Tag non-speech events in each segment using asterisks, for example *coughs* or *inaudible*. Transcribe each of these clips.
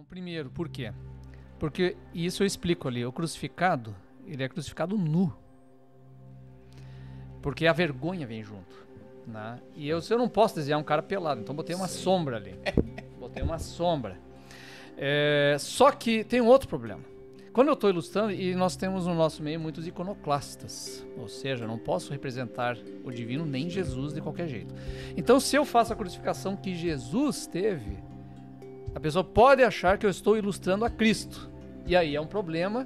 Então, primeiro, por quê? Porque isso eu explico ali, o crucificado, ele é crucificado nu. Porque a vergonha vem junto. Né? E eu, eu não posso desenhar um cara pelado, então botei uma Sim. sombra ali. *laughs* botei uma sombra. É, só que tem um outro problema. Quando eu estou ilustrando, e nós temos no nosso meio muitos iconoclastas, ou seja, não posso representar o divino nem Jesus de qualquer jeito. Então, se eu faço a crucificação que Jesus teve, a pessoa pode achar que eu estou ilustrando a Cristo. E aí é um problema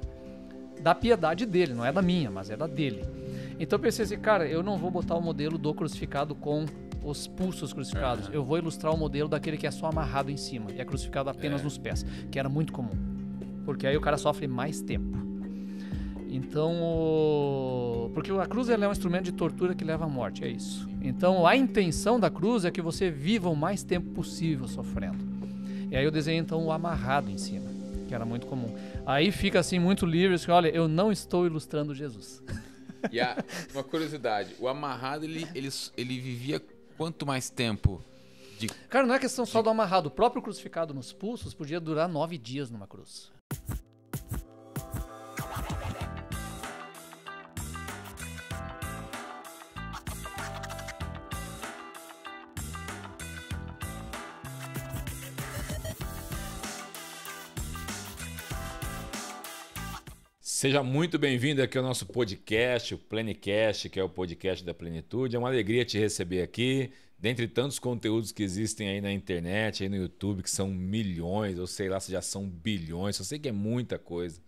da piedade dele, não é da minha, mas é da dele. Então eu pensei assim, cara, eu não vou botar o modelo do crucificado com os pulsos crucificados. Uhum. Eu vou ilustrar o modelo daquele que é só amarrado em cima e é crucificado apenas é. nos pés, que era muito comum. Porque aí o cara sofre mais tempo. Então, o... porque a cruz é um instrumento de tortura que leva à morte, é isso. Então, a intenção da cruz é que você viva o mais tempo possível sofrendo. E aí eu desenhei então o amarrado em cima, que era muito comum. Aí fica assim muito livre, assim, olha, eu não estou ilustrando Jesus. *laughs* E a, uma curiosidade, o amarrado ele, ele, ele vivia quanto mais tempo? De... Cara, não é questão só do amarrado. O próprio crucificado nos pulsos podia durar nove dias numa cruz. Seja muito bem-vindo aqui ao nosso podcast, o Plenicast, que é o podcast da Plenitude. É uma alegria te receber aqui. Dentre tantos conteúdos que existem aí na internet, aí no YouTube, que são milhões, ou sei lá se já são bilhões, eu sei que é muita coisa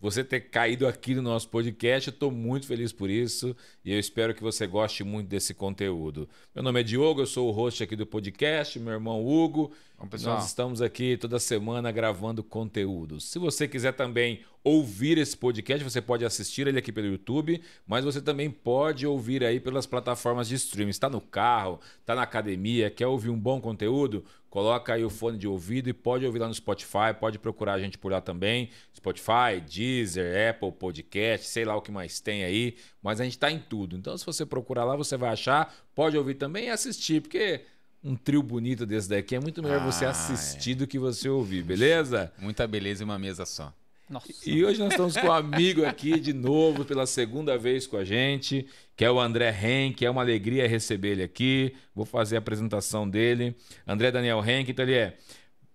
você ter caído aqui no nosso podcast. Eu estou muito feliz por isso e eu espero que você goste muito desse conteúdo. Meu nome é Diogo, eu sou o host aqui do podcast, meu irmão Hugo. Bom, Nós estamos aqui toda semana gravando conteúdo. Se você quiser também ouvir esse podcast, você pode assistir ele aqui pelo YouTube, mas você também pode ouvir aí pelas plataformas de streaming. Está no carro, está na academia, quer ouvir um bom conteúdo? Coloca aí o fone de ouvido e pode ouvir lá no Spotify, pode procurar a gente por lá também. Spotify, Deezer, Apple Podcast, sei lá o que mais tem aí, mas a gente tá em tudo. Então, se você procurar lá, você vai achar, pode ouvir também e assistir, porque um trio bonito desse daqui é muito melhor ah, você assistir é. do que você ouvir, beleza? Muita beleza e uma mesa só. Nossa. E hoje nós estamos com um amigo aqui de novo, pela segunda vez com a gente, que é o André Henk. É uma alegria receber ele aqui. Vou fazer a apresentação dele. André Daniel Henk, então ele é.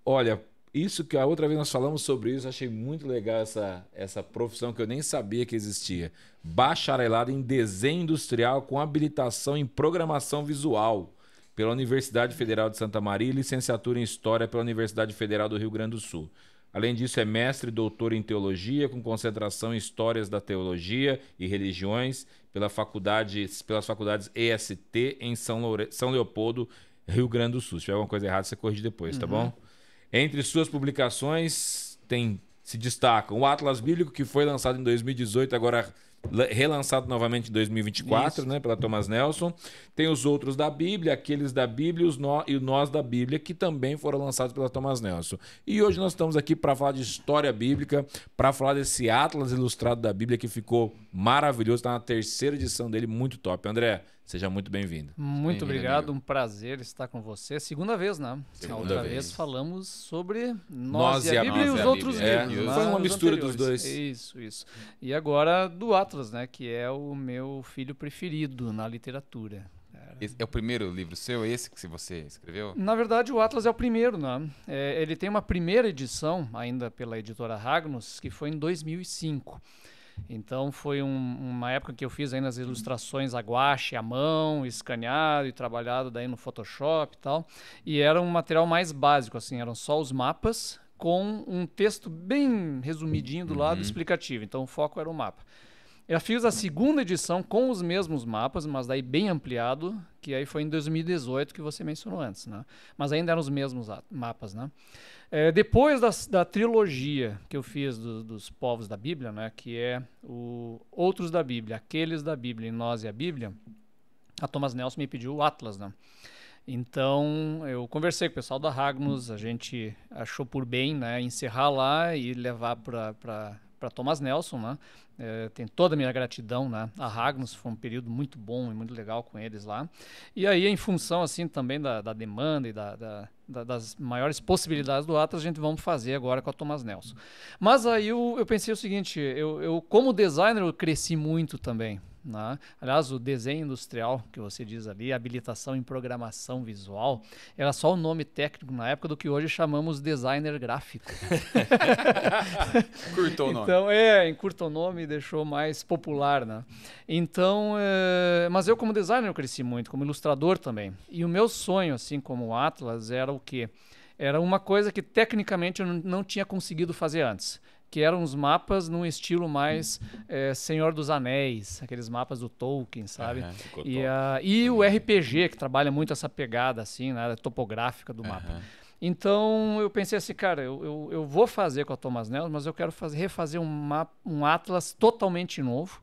Olha, isso que a outra vez nós falamos sobre isso, achei muito legal essa, essa profissão que eu nem sabia que existia. Bacharelado em desenho industrial com habilitação em programação visual pela Universidade Federal de Santa Maria e licenciatura em História pela Universidade Federal do Rio Grande do Sul. Além disso, é mestre e doutor em teologia, com concentração em histórias da teologia e religiões pela faculdade, pelas faculdades EST em São, Loure... São Leopoldo, Rio Grande do Sul. Se tiver alguma coisa errada, você corrige depois, tá uhum. tá bom? Entre suas publicações, tem se destacam o Atlas Bíblico, que foi lançado em 2018, agora relançado novamente em 2024, Isso. né, pela Thomas Nelson. Tem os outros da Bíblia, aqueles da Bíblia os no, e o Nós da Bíblia, que também foram lançados pela Thomas Nelson. E hoje nós estamos aqui para falar de história bíblica, para falar desse Atlas Ilustrado da Bíblia que ficou maravilhoso, está na terceira edição dele, muito top. André, Seja muito bem-vindo. Muito bem obrigado, amigo. um prazer estar com você. Segunda vez, né? Segunda outra vez. vez. falamos sobre nós, nós e a Bíblia e, os outros é. livros. É. Né? Foi uma mistura dos dois. Isso, isso. E agora do Atlas, né? Que é o meu filho preferido na literatura. É. é o primeiro livro seu, esse que você escreveu? Na verdade, o Atlas é o primeiro, né? É, ele tem uma primeira edição, ainda pela editora Ragnos, que foi em 2005. Então foi um, uma época que eu fiz ainda as ilustrações a guache, à mão, escaneado e trabalhado daí no Photoshop e tal. E era um material mais básico, assim, eram só os mapas com um texto bem resumidinho do lado uhum. explicativo. Então o foco era o mapa. Eu fiz a segunda edição com os mesmos mapas, mas daí bem ampliado, que aí foi em 2018 que você mencionou antes, né? Mas ainda eram os mesmos mapas, né? É, depois da, da, trilogia que eu fiz do, dos povos da Bíblia, né? Que é o Outros da Bíblia, Aqueles da Bíblia e Nós e a Bíblia, a Thomas Nelson me pediu o Atlas, né? Então, eu conversei com o pessoal da Ragnos, a gente achou por bem né, encerrar lá e levar para para Thomas Nelson, né? É, tem toda a minha gratidão, né? A Ragnos foi um período muito bom e muito legal com eles lá. E aí, em função, assim, também da, da demanda e da, da, da, das maiores possibilidades do Atlas, a gente vamos fazer agora com a Thomas Nelson. Mas aí eu, eu pensei o seguinte, eu, eu como designer eu cresci muito também, né? Aliás, o desenho industrial, que você diz ali, habilitação em programação visual, era só o nome técnico na época do que hoje chamamos designer gráfico. *laughs* Curtou o nome. Então, é, encurtou o nome e deixou mais popular. Né? Então, é... mas eu como designer eu cresci muito, como ilustrador também. E o meu sonho, assim como o Atlas, era o quê? Era uma coisa que tecnicamente eu não tinha conseguido fazer antes que eram os mapas num estilo mais é, Senhor dos Anéis, aqueles mapas do Tolkien, sabe? Uhum, e, a, e o RPG, que trabalha muito essa pegada, assim, na né, área topográfica do uhum. mapa. Então eu pensei assim, cara, eu, eu, eu, vou fazer com a Thomas Nelson, mas eu quero fazer, refazer um, mapa, um Atlas totalmente novo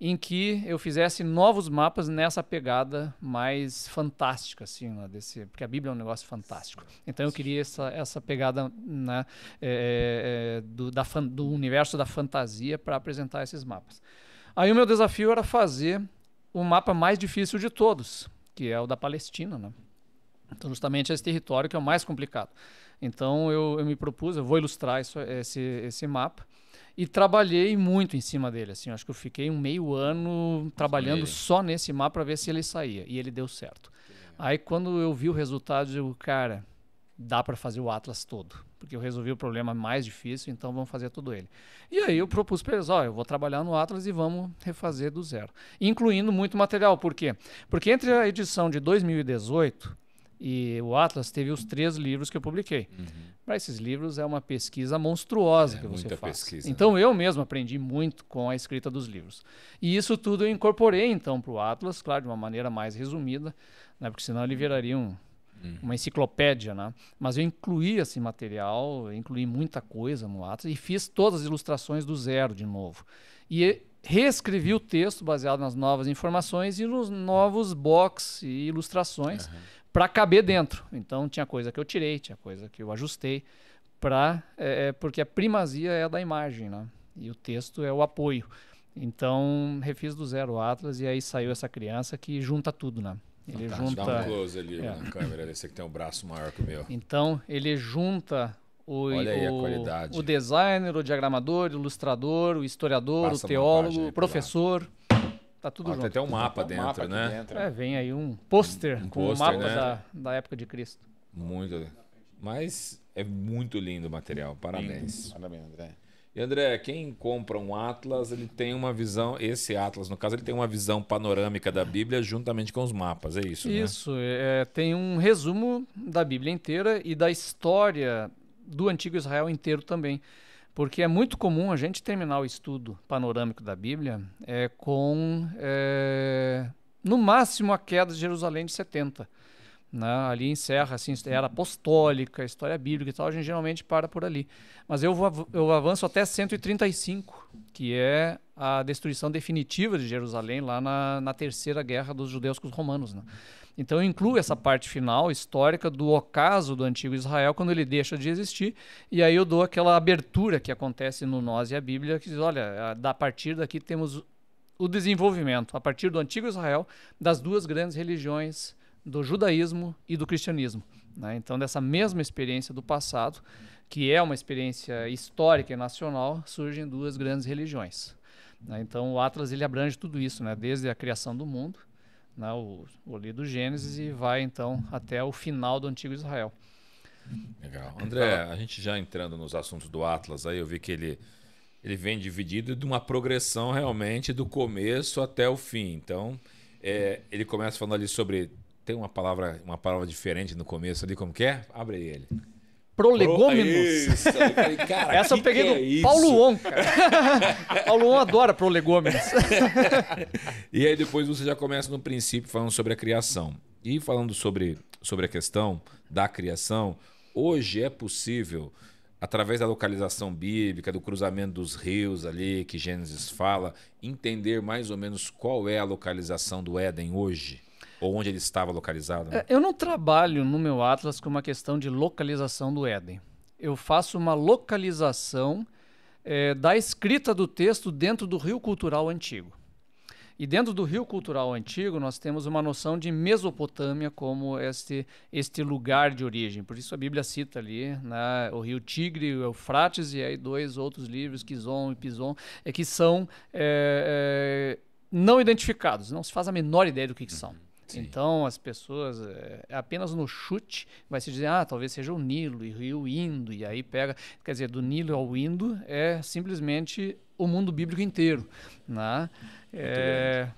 em que eu fizesse novos mapas nessa pegada mais fantástica, assim, né, desse, porque a Bíblia é um negócio fantástico. Então eu queria essa, essa pegada né, é, é, é do, da, do universo da fantasia para apresentar esses mapas. Aí o meu desafio era fazer o mapa mais difícil de todos, que é o da Palestina, né? Então, justamente esse território que é o mais complicado. Então, eu, eu me propus, eu vou ilustrar isso, esse, esse mapa. E trabalhei muito em cima dele, assim. Acho que eu fiquei um meio ano trabalhando Sim. só nesse mapa para ver se ele saía. E ele deu certo. Sim. Aí quando eu vi o resultado, eu digo, cara, dá para fazer o Atlas todo. Porque eu resolvi o problema mais difícil, então vamos fazer todo ele. E aí eu propus para eles, ó, eu vou trabalhar no Atlas e vamos refazer do zero. Incluindo muito material. Por quê? Porque entre a edição de 2018 e o Atlas teve os três livros que eu publiquei. Uhum. Para esses livros é uma pesquisa monstruosa é, que você faz. Pesquisa, então né? eu mesmo aprendi muito com a escrita dos livros. E isso tudo eu incorporei então para o Atlas, claro, de uma maneira mais resumida, né? porque senão ele uhum. viraria um, uhum. uma enciclopédia. Né? Mas eu incluí esse material, incluí muita coisa no Atlas e fiz todas as ilustrações do zero de novo. E reescrevi o texto baseado nas novas informações e nos novos box e ilustrações. Uhum para caber dentro. Então tinha coisa que eu tirei, tinha coisa que eu ajustei, para é, é, porque a primazia é a da imagem, né? E o texto é o apoio. Então refiz do zero o Atlas e aí saiu essa criança que junta tudo, né? Ele tá, junta. Dá um close ali é. na câmera, esse que tem um braço maior que o meu. Então ele junta o, o, o, designer, o diagramador, o ilustrador, o historiador, Passa o teólogo, o professor. Tá tudo ah, junto. Tem até um mapa dentro, um mapa né? Dentro. É, vem aí um pôster um com o um mapa né? da, da época de Cristo. Muito. Mas é muito lindo o material. Parabéns. Lindo. Parabéns, André. E André, quem compra um Atlas, ele tem uma visão, esse Atlas, no caso, ele tem uma visão panorâmica da Bíblia juntamente com os mapas, é isso? Né? Isso, né? é, tem um resumo da Bíblia inteira e da história do antigo Israel inteiro também. Porque é muito comum a gente terminar o estudo panorâmico da Bíblia é, com, é, no máximo, a queda de Jerusalém de 70. Né? Ali encerra assim, era apostólica, história é bíblica e tal, a gente geralmente para por ali. Mas eu, eu avanço até 135, que é a destruição definitiva de Jerusalém lá na, na terceira guerra dos judeus com os romanos. Né? Então eu incluo essa parte final histórica do ocaso do antigo Israel quando ele deixa de existir, e aí eu dou aquela abertura que acontece no Nós e a Bíblia, que diz, olha, a partir daqui temos o desenvolvimento, a partir do antigo Israel, das duas grandes religiões, do judaísmo e do cristianismo. Né? Então, dessa mesma experiência do passado, que é uma experiência histórica e nacional, surgem duas grandes religiões. Né? Então, o Atlas ele abrange tudo isso, né? desde a criação do mundo né, o, o livro do Gênesis e uhum. vai então até o final do Antigo Israel. Legal. André, a gente já entrando nos assuntos do Atlas aí, eu vi que ele, ele vem dividido de uma progressão realmente do começo até o fim. Então, é, ele começa falando ali sobre. Tem uma palavra, uma palavra diferente no começo ali, como que é? Abre ele prolegômenos. Pro... Eu falei, cara, Essa que eu peguei que do é Paulo On. *laughs* Paulo On adora prolegômenos. *laughs* e aí depois você já começa no princípio falando sobre a criação. E falando sobre, sobre a questão da criação, hoje é possível, através da localização bíblica, do cruzamento dos rios ali que Gênesis fala, entender mais ou menos qual é a localização do Éden hoje? Ou onde ele estava localizado? Né? Eu não trabalho no meu Atlas com uma questão de localização do Éden. Eu faço uma localização é, da escrita do texto dentro do rio cultural antigo. E dentro do rio cultural antigo, nós temos uma noção de Mesopotâmia como este, este lugar de origem. Por isso a Bíblia cita ali né, o rio Tigre, o Eufrates e aí dois outros livros, Kizom e Pison, é, que são é, é, não identificados, não se faz a menor ideia do que, que são. Sim. Então as pessoas, eh, é, apenas no chute, vai se dizer, ah, talvez seja o Nilo e o Rio Indo, e aí pega, quer dizer, do Nilo ao Indo é simplesmente o mundo bíblico inteiro, né? É,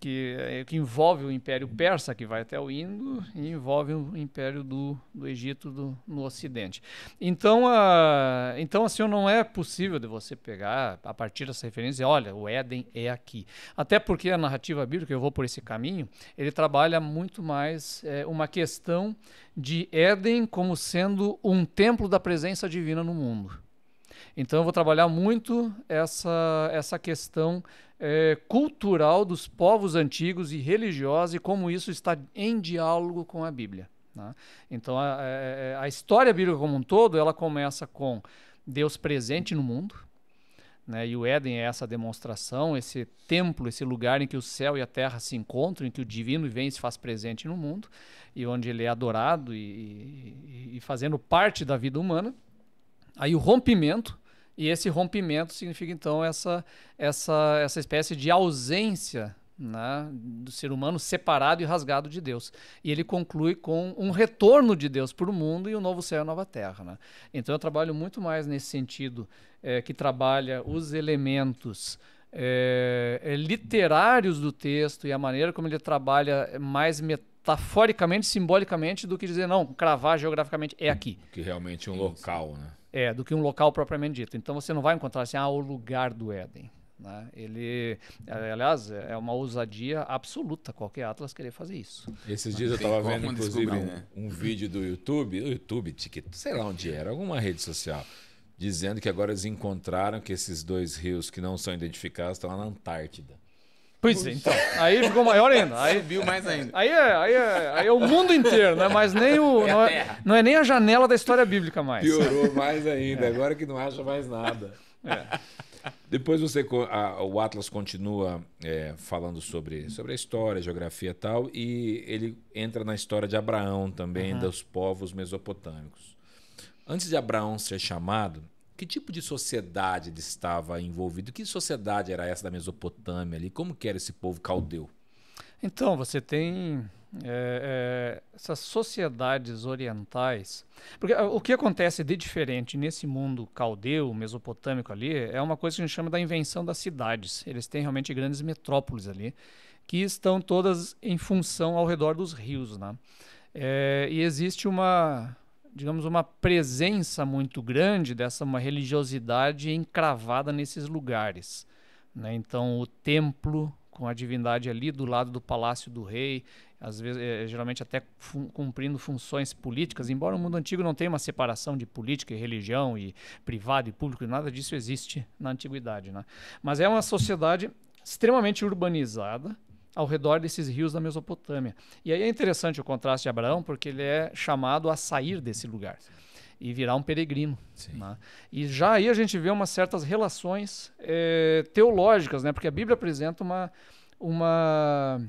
que, eh, que envolve o Império Persa, que vai até o Indo, e envolve o Império do, do Egito do, no Ocidente. Então, a, então, assim, não é possível de você pegar, a partir dessa referência, olha, o Éden é aqui. Até porque a narrativa bíblica, eu vou por esse caminho, ele trabalha muito mais é, uma questão de Éden como sendo um templo da presença divina no mundo. Então eu vou trabalhar muito essa, essa questão é, cultural dos povos antigos e religiosa e como isso está em diálogo com a Bíblia. Né? Então, a, a, é, é, a, história bíblica como um todo, ela começa com Deus presente no mundo, né? e o Éden é essa demonstração, esse templo, esse lugar em que o céu e a terra se encontram, em que o divino vem e se faz presente no mundo, e onde ele é adorado e, e, e fazendo parte da vida humana. Aí o rompimento, e esse rompimento significa então essa, essa, essa espécie de ausência né, do ser humano separado e rasgado de Deus. E ele conclui com um retorno de Deus para o mundo e um novo céu e nova terra. Né? Então eu trabalho muito mais nesse sentido, é, que trabalha os elementos é, é, literários do texto e a maneira como ele trabalha mais metaforicamente, simbolicamente, do que dizer, não, cravar geograficamente é aqui. Que realmente é um local, né? É, do que um local propriamente dito. Então você não vai encontrar assim, ah, o lugar do Éden. Né? Ele, é, aliás, é uma ousadia absoluta qualquer Atlas querer fazer isso. Esses dias eu estava vendo, inclusive, um, né? um, vídeo do YouTube, do YouTube, TikTok, sei lá onde era, alguma rede social, dizendo que agora eles encontraram que esses dois rios que não são identificados estão lá na Antártida. Pois é, então. Aí ficou maior ainda. Aí, viu mais ainda. Aí é, aí é, aí é o mundo inteiro, né? Mas nem o. *laughs* É não, é, não é, nem a janela da história bíblica mais. Piorou mais ainda, é. agora que não acha mais nada. É. Depois você. A, o Atlas continua é, falando sobre, sobre a história, a geografia e tal, e ele entra na história de Abraão também, uhum. dos povos mesopotâmicos. Antes de Abraão ser chamado, que tipo de sociedade estava envolvido? Que sociedade era essa da Mesopotâmia ali? Como que era esse povo caldeu? Então, você tem é, é, essas sociedades orientais. Porque ah, o que acontece de diferente nesse mundo caldeu, mesopotâmico ali, é uma coisa que a gente chama da invenção das cidades. Eles têm realmente grandes metrópoles ali, que estão todas em função ao redor dos rios. Né? É, e existe uma, digamos, uma presença muito grande dessa uma religiosidade encravada nesses lugares. Né? Então, o templo com a divindade ali do lado do palácio do rei, às vezes é, geralmente até fun cumprindo funções políticas, embora o mundo antigo não tenha uma separação de política e religião e privado e público, nada disso existe na antiguidade, né? Mas é uma sociedade extremamente urbanizada, ao redor desses rios da Mesopotâmia. E aí é interessante o contraste de Abraão, porque ele é chamado a sair desse lugar e virar um peregrino. Né? E já aí a gente vê umas certas relações é, teológicas, né? porque a Bíblia apresenta uma, uma,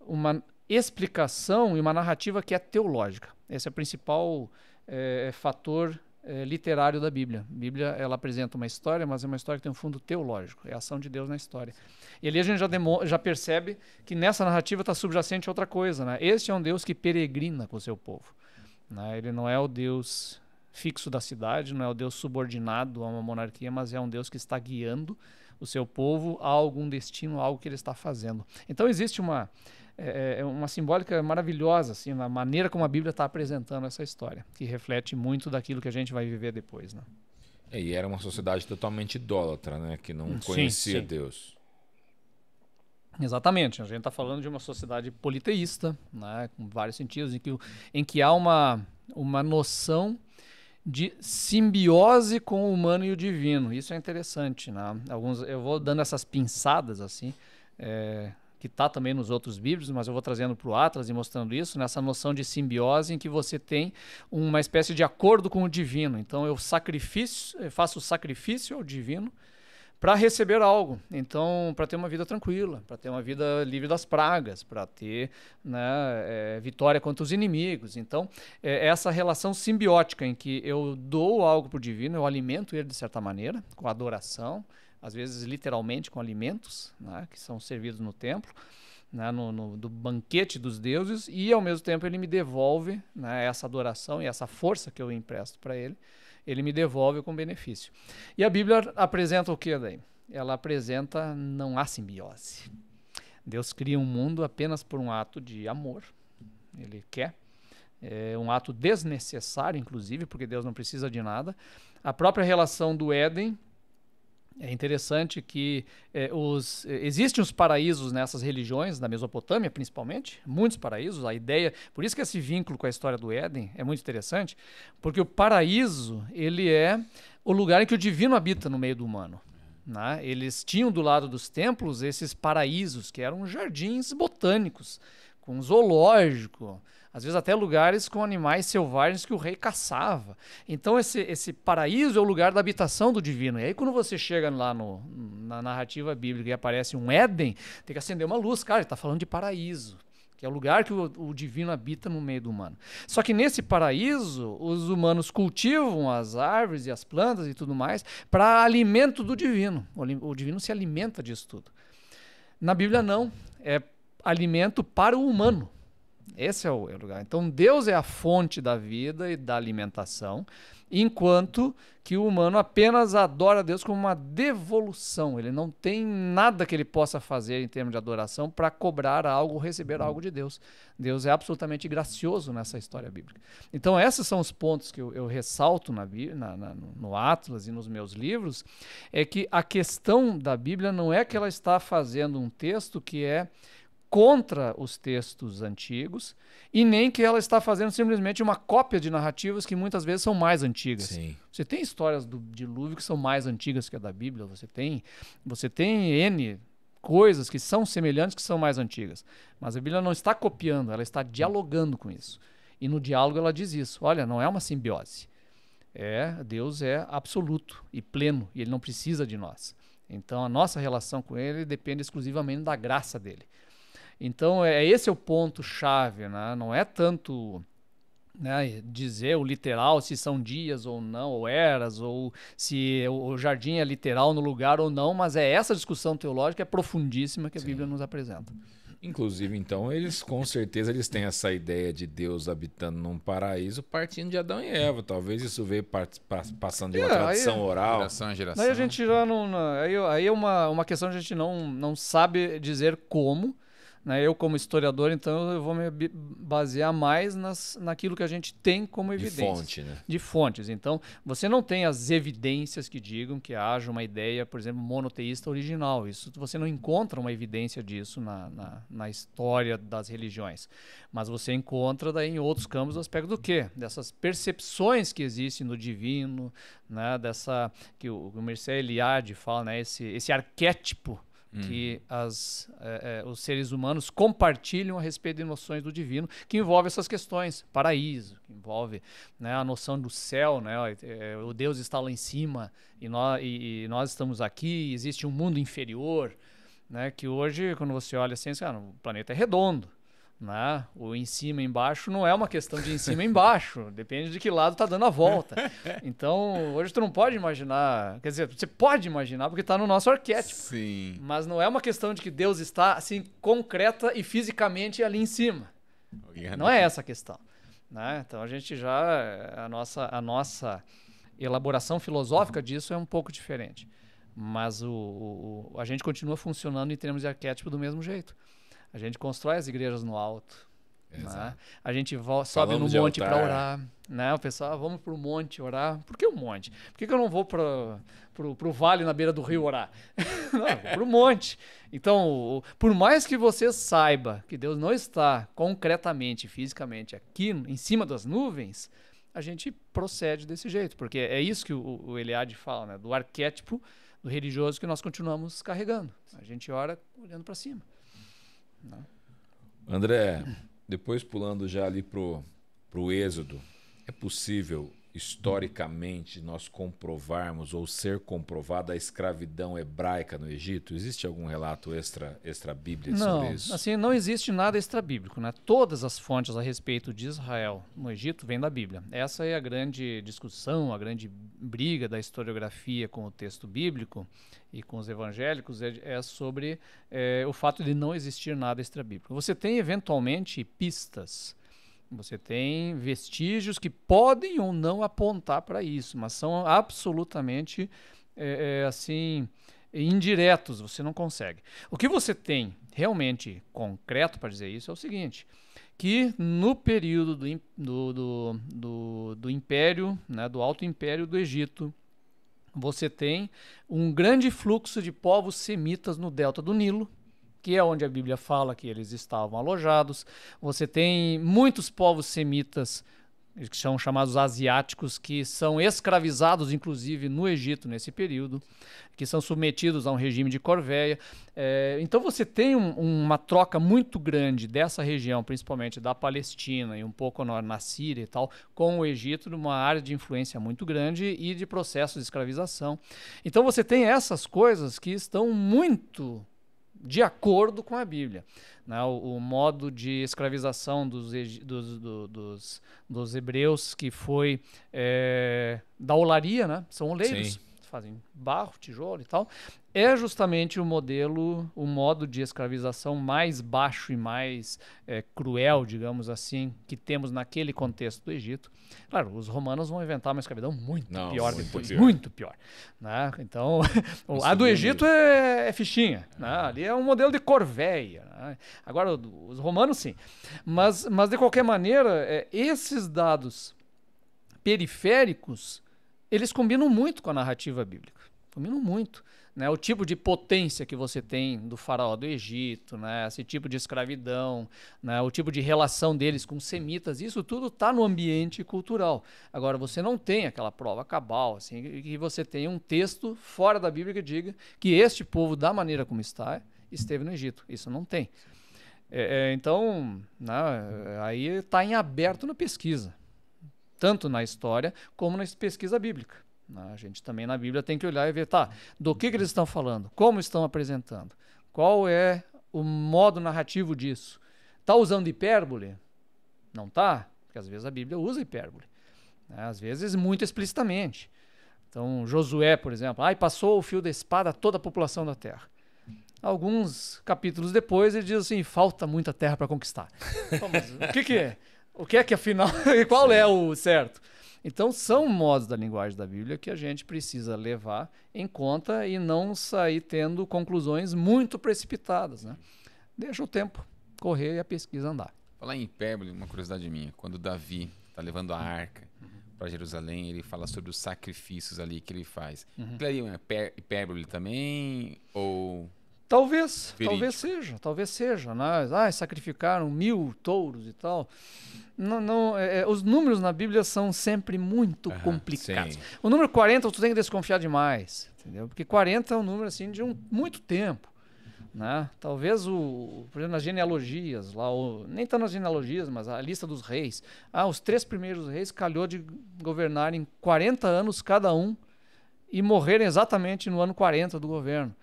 uma explicação e uma narrativa que é teológica. Esse é o principal é, fator é, literário da Bíblia. A Bíblia ela apresenta uma história, mas é uma história que tem um fundo teológico, é a ação de Deus na história. E ali a gente já, já percebe que nessa narrativa está subjacente outra coisa. Né? Este é um Deus que peregrina com o seu povo. Né? Ele não é o Deus fixo da cidade, não é o Deus subordinado a uma monarquia, mas é um Deus que está guiando o seu povo a algum destino, a algo que ele está fazendo. Então existe uma é, é, é, uma simbólica maravilhosa, assim, na maneira como a Bíblia está apresentando essa história, que reflete muito daquilo que a gente vai viver depois, né? É, e era uma sociedade totalmente idólatra, né? Que não hum, conhecia sim, sim. Deus. Exatamente, a gente está falando de uma sociedade politeísta, né, com vários sentidos, em que, em que há uma, uma noção de simbiose com o humano e o divino. Isso é interessante, né? Alguns, eu vou dando essas pinçadas assim, é, que está também nos outros bíblios, mas eu vou trazendo para o Atlas e mostrando isso, nessa noção de simbiose em que você tem uma espécie de acordo com o divino. Então eu sacrifício, eu faço sacrifício ao divino para receber algo. Então, para ter uma vida tranquila, para ter uma vida livre das pragas, para ter né, é, vitória contra os inimigos. Então, é, é essa relação simbiótica em que eu dou algo para o divino, eu alimento ele de certa maneira, com adoração, às vezes literalmente com alimentos, né, que são servidos no templo, né, no, no, do banquete dos deuses, e ao mesmo tempo ele me devolve né, essa adoração e essa força que eu empresto para ele, ele me devolve com benefício. E a Bíblia apresenta o que daí? Ela apresenta não há simbiose. Deus cria um mundo apenas por um ato de amor. Ele quer é um ato desnecessário, inclusive, porque Deus não precisa de nada. A própria relação do Éden é interessante que é, os, eh, existem os paraísos nessas religiões, na Mesopotâmia principalmente, muitos paraísos. A ideia, por isso que esse vínculo com a história do Éden é muito interessante, porque o paraíso ele é o lugar em que o divino habita no meio do humano. Né? Eles tinham do lado dos templos esses paraísos que eram jardins botânicos, com zoológico, às vezes até lugares com animais selvagens que o rei caçava. Então esse, esse paraíso é o lugar da habitação do divino. E aí quando você chega lá no, na narrativa bíblica e aparece um Éden, tem que acender uma luz, cara, ele está falando de paraíso que é o lugar que o, divino habita no meio do humano. Só que nesse paraíso, os humanos cultivam as árvores e as plantas e tudo mais para alimento do divino. O, o, divino se alimenta disso tudo. Na Bíblia, não. É alimento para o humano. Esse é, é o, lugar. Então, Deus é a fonte da vida e da alimentação, enquanto que o humano apenas adora a Deus como uma devolução. Ele não tem nada que ele possa fazer em termos de adoração para cobrar algo, receber algo de Deus. Deus é absolutamente gracioso nessa história bíblica. Então, esses são os pontos que eu, eu ressalto na, na, na, no Atlas e nos meus livros: é que a questão da Bíblia não é que ela está fazendo um texto que é contra os textos antigos e nem que ela está fazendo simplesmente uma cópia de narrativas que muitas vezes são mais antigas. Sim. Você tem histórias do dilúvio que são mais antigas que a da Bíblia, você tem, você tem N coisas que são semelhantes que são mais antigas, mas a Bíblia não está copiando, ela está dialogando com isso. E no diálogo ela diz isso: olha, não é uma simbiose. É, Deus é absoluto e pleno, e ele não precisa de nós. Então a nossa relação com ele depende exclusivamente da graça dele. Então, é, é esse é o ponto chave, né? Não é tanto né, dizer o literal, se são dias ou não, ou eras, ou se o jardim é literal no lugar ou não, mas é essa discussão teológica é profundíssima que a Sim. Bíblia nos apresenta. Inclusive, então, eles com certeza eles têm essa ideia de Deus habitando num paraíso partindo de Adão e Eva. Talvez isso veio passando de uma é, tradição aí, é oral. Geração, geração. Aí a gente já não. aí, aí é uma, uma questão que a gente não, não sabe dizer como, né? Eu, como historiador, então, eu vou me basear mais nas, naquilo que a gente tem como evidência De fonte, né? De fontes. Então, você não tem as evidências que digam que haja uma ideia, por exemplo, monoteísta original. Isso Você não encontra uma evidência disso na, na, na história das religiões. Mas você encontra daí em outros campos o aspecto do quê? Dessas percepções que existem no divino, né? dessa que o, o Mircea Eliade fala, né? esse, esse arquétipo hum. que uhum. as, é, é, os seres humanos compartilham a respeito de noções do divino, que envolve essas questões, paraíso, que envolve né, a noção do céu, né, eh, o Deus está lá em cima e nós, e, e nós estamos aqui, existe um mundo inferior, né, que hoje, quando você olha assim, cara, o planeta é redondo, né? O em cima e embaixo não é uma questão de em cima e embaixo, *laughs* depende de que lado tá dando a volta. Então, hoje tu não pode imaginar, quer dizer, você pode imaginar porque está no nosso arquétipo. Sim. Mas não é uma questão de que Deus está assim concreta e fisicamente ali em cima. Não é essa a questão, né? Então a gente já a nossa a nossa elaboração filosófica disso é um pouco diferente. Mas o, o a gente continua funcionando em termos de arquétipo do mesmo jeito. A gente constrói as igrejas no alto. Né? A gente sobe Falamos no monte para orar. Né? O pessoal, ah, vamos para o monte orar. Por que o um monte? Por que, que eu não vou para o vale na beira do rio orar? para *laughs* o monte. Então, por mais que você saiba que Deus não está concretamente, fisicamente aqui em cima das nuvens, a gente procede desse jeito. Porque é isso que o, o Eliade fala, né? do arquétipo do religioso que nós continuamos carregando. A gente ora olhando para cima. André, depois pulando já ali pro, pro êxodo, é possível historicamente nós comprovarmos ou ser comprovada a escravidão hebraica no Egito? Existe algum relato extra extra bíblico sobre isso? Não, assim, não existe nada extra bíblico, né? Todas as fontes a respeito de Israel no Egito vêm da Bíblia. Essa é a grande discussão, a grande briga da historiografia com o texto bíblico e com os evangélicos é, é sobre é, o fato de não existir nada extra bíblico. Você tem eventualmente pistas você tem vestígios que podem ou não apontar para isso, mas são absolutamente é, é, assim indiretos. Você não consegue. O que você tem realmente concreto para dizer isso é o seguinte: que no período do, do, do, do, do Império, né, do Alto Império do Egito, você tem um grande fluxo de povos semitas no delta do Nilo que é onde a Bíblia fala que eles estavam alojados. Você tem muitos povos semitas que são chamados asiáticos, que são escravizados, inclusive, no Egito nesse período, que são submetidos a um regime de corvéia. É, então você tem um, uma troca muito grande dessa região, principalmente da Palestina e um pouco na, na Síria e tal, com o Egito, numa área de influência muito grande e de processos de escravização. Então você tem essas coisas que estão muito de acordo com a Bíblia. Né? O, o, modo de escravização dos, dos, dos, dos hebreus que foi é, da olaria, né? são oleiros. Sim fazem barro, tijolo e tal, é justamente o modelo, o modo de escravização mais baixo e mais é, cruel, digamos assim, que temos naquele contexto do Egito. Claro, os romanos vão inventar uma escravidão muito Não, pior muito depois, pior. muito pior. Né? Então, *laughs* a do é Egito é, é fichinha, né? É. ali é um modelo de corvéia. Né? Agora, os romanos sim. Mas, mas de qualquer maneira, é, esses dados periféricos eles combinam muito com a narrativa bíblica. Combinam muito. Né? O tipo de potência que você tem do faraó do Egito, né? esse tipo de escravidão, né? o tipo de relação deles com os semitas, isso tudo está no ambiente cultural. Agora, você não tem aquela prova cabal, assim, que você tem um texto fora da Bíblia que diga que este povo, da maneira como está, esteve no Egito. Isso não tem. É, é, então, né, aí está em aberto na pesquisa tanto na história como na pesquisa bíblica. Né? A gente também na Bíblia tem que olhar e ver, tá, do que, que eles estão falando, como estão apresentando, qual é o modo narrativo disso. Está usando hipérbole? Não está, porque às vezes a Bíblia usa hipérbole, né? às vezes muito explicitamente. Então, Josué, por exemplo, ai, passou o fio da espada a toda a população da terra. Alguns capítulos depois ele diz assim: falta muita terra para conquistar. *laughs* o que, que é? O que é que afinal. *laughs* qual é Sim. é o certo? Então, são modos da linguagem da Bíblia que a gente precisa levar em conta e não sair tendo conclusões muito precipitadas. Né? Deixa o tempo correr e a pesquisa andar. Falar em hipérbole, uma curiosidade minha. Quando Davi está levando a arca uhum. para Jerusalém, ele fala sobre os sacrifícios ali que ele faz. Uhum. Aquilo ali é hipérbole também? Ou Talvez, Verídico. talvez seja, talvez seja. Né? Ah, sacrificaram mil touros e tal. Não, não, é, é os números na Bíblia são sempre muito complicados. Sim. O número 40 tu tem que desconfiar demais, entendeu? Porque 40 é um número assim de um, muito tempo. Né? Talvez, o, por exemplo, nas genealogias, lá, o, nem está nas genealogias, mas a lista dos reis. Ah, os três primeiros reis calhou de governarem 40 anos cada um e morreram exatamente no ano 40 do governo.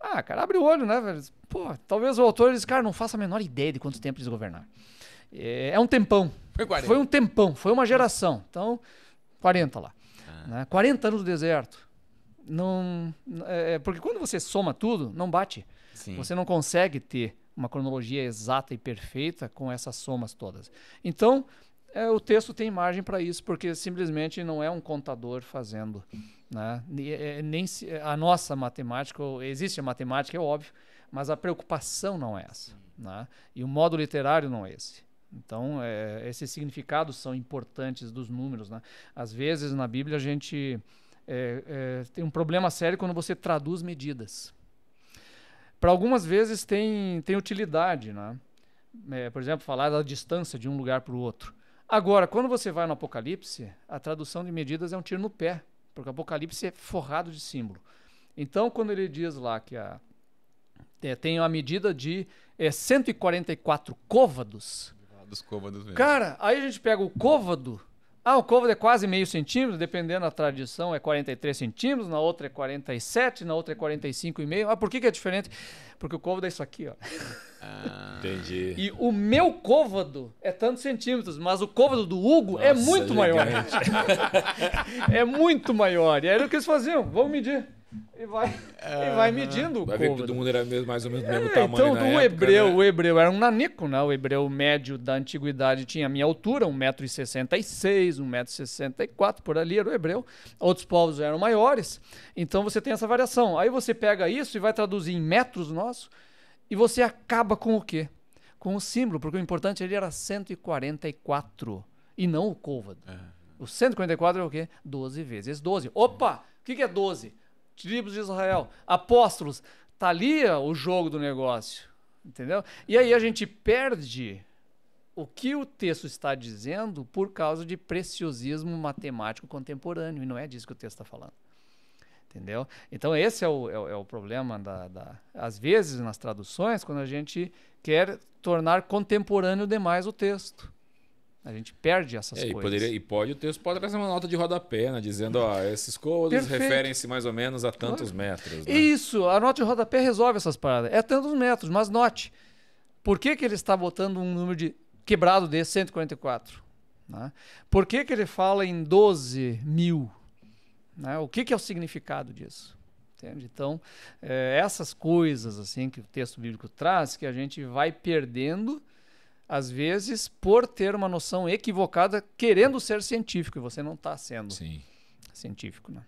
Ah, cara, abre o olho, né, velho? Pô, talvez o autor diz, cara, não faça a menor ideia de quanto tempo eles governaram. É, é um tempão. Foi 40. Foi um tempão, foi uma geração. Então, 40 lá. Ah. Né? 40 anos do deserto. Não, é, é, porque quando você soma tudo, não bate. Sim. Você não consegue ter uma cronologia exata e perfeita com essas somas todas. Então, é, o texto tem margem para isso, porque simplesmente não é um contador fazendo né? É, é, nem se, é, a nossa matemática, existe a matemática, é óbvio, mas a preocupação não é essa. Né? E o modo literário não é esse. Então, é, esses significados são importantes dos números. Né? Às vezes, na Bíblia, a gente é, é, tem um problema sério quando você traduz medidas. Para algumas vezes tem, tem utilidade, né? por exemplo, falar da distância de um lugar para o outro. Agora, quando você vai no Apocalipse, a tradução de medidas é um tiro no pé porque o Apocalipse é forrado de símbolo. Então, quando ele diz lá que a, é, tem uma medida de é, 144 côvados. Dos côvados mesmo. Cara, aí a gente pega o côvado ah, o côvado é quase meio centímetro, dependendo da tradição, é 43 centímetros, na outra é 47, na outra é 45,5. Ah, por que, que é diferente? Porque o côvado é isso aqui, ó. Ah, entendi. E o meu côvado é tantos centímetros, mas o côvado do Hugo é Nossa, é muito gigante. maior. *laughs* é muito maior. E aí o que eles faziam? Vamos medir. E vai, e vai medindo o vai côvado. Ver todo mundo era mais ou menos do mesmo é, tamanho Então, do época, hebreu, né? o hebreu era um nanico, né? O hebreu médio da antiguidade tinha a minha altura, 1,66m, 1,64m, por ali era o hebreu. Outros povos eram maiores. Então, você tem essa variação. Aí você pega isso e vai traduzir em metros nosso, e você acaba com o quê? Com o símbolo, porque o importante ali era 144, e não o côvado. É. O 144 é o quê? 12 vezes 12. Opa! O que, que é 12? tribos de Israel, apóstolos. Está ali o jogo do negócio. Entendeu? E aí a gente perde o que o texto está dizendo por causa de preciosismo matemático contemporâneo. E não é disso que o texto está falando. Entendeu? Então, esse é o, é o, é o problema. Da, da, às vezes, nas traduções, quando a gente quer tornar contemporâneo demais o texto. A gente perde essas é, coisas. E, poderia, e pode, o texto pode trazer uma nota de rodapé, né? Dizendo, ó, esses codos referem-se mais ou menos a tantos claro. metros. Né? Isso, a nota de rodapé resolve essas paradas. É tantos metros, mas note, por que, que ele está botando um número de quebrado de 144? Né? Por que, que ele fala em 12 mil? Né? O que, que é o significado disso? Entende? Então, é, essas coisas assim que o texto bíblico traz, que a gente vai perdendo às vezes, por ter uma noção equivocada, querendo ser científico, e você não está sendo Sim. científico. Né?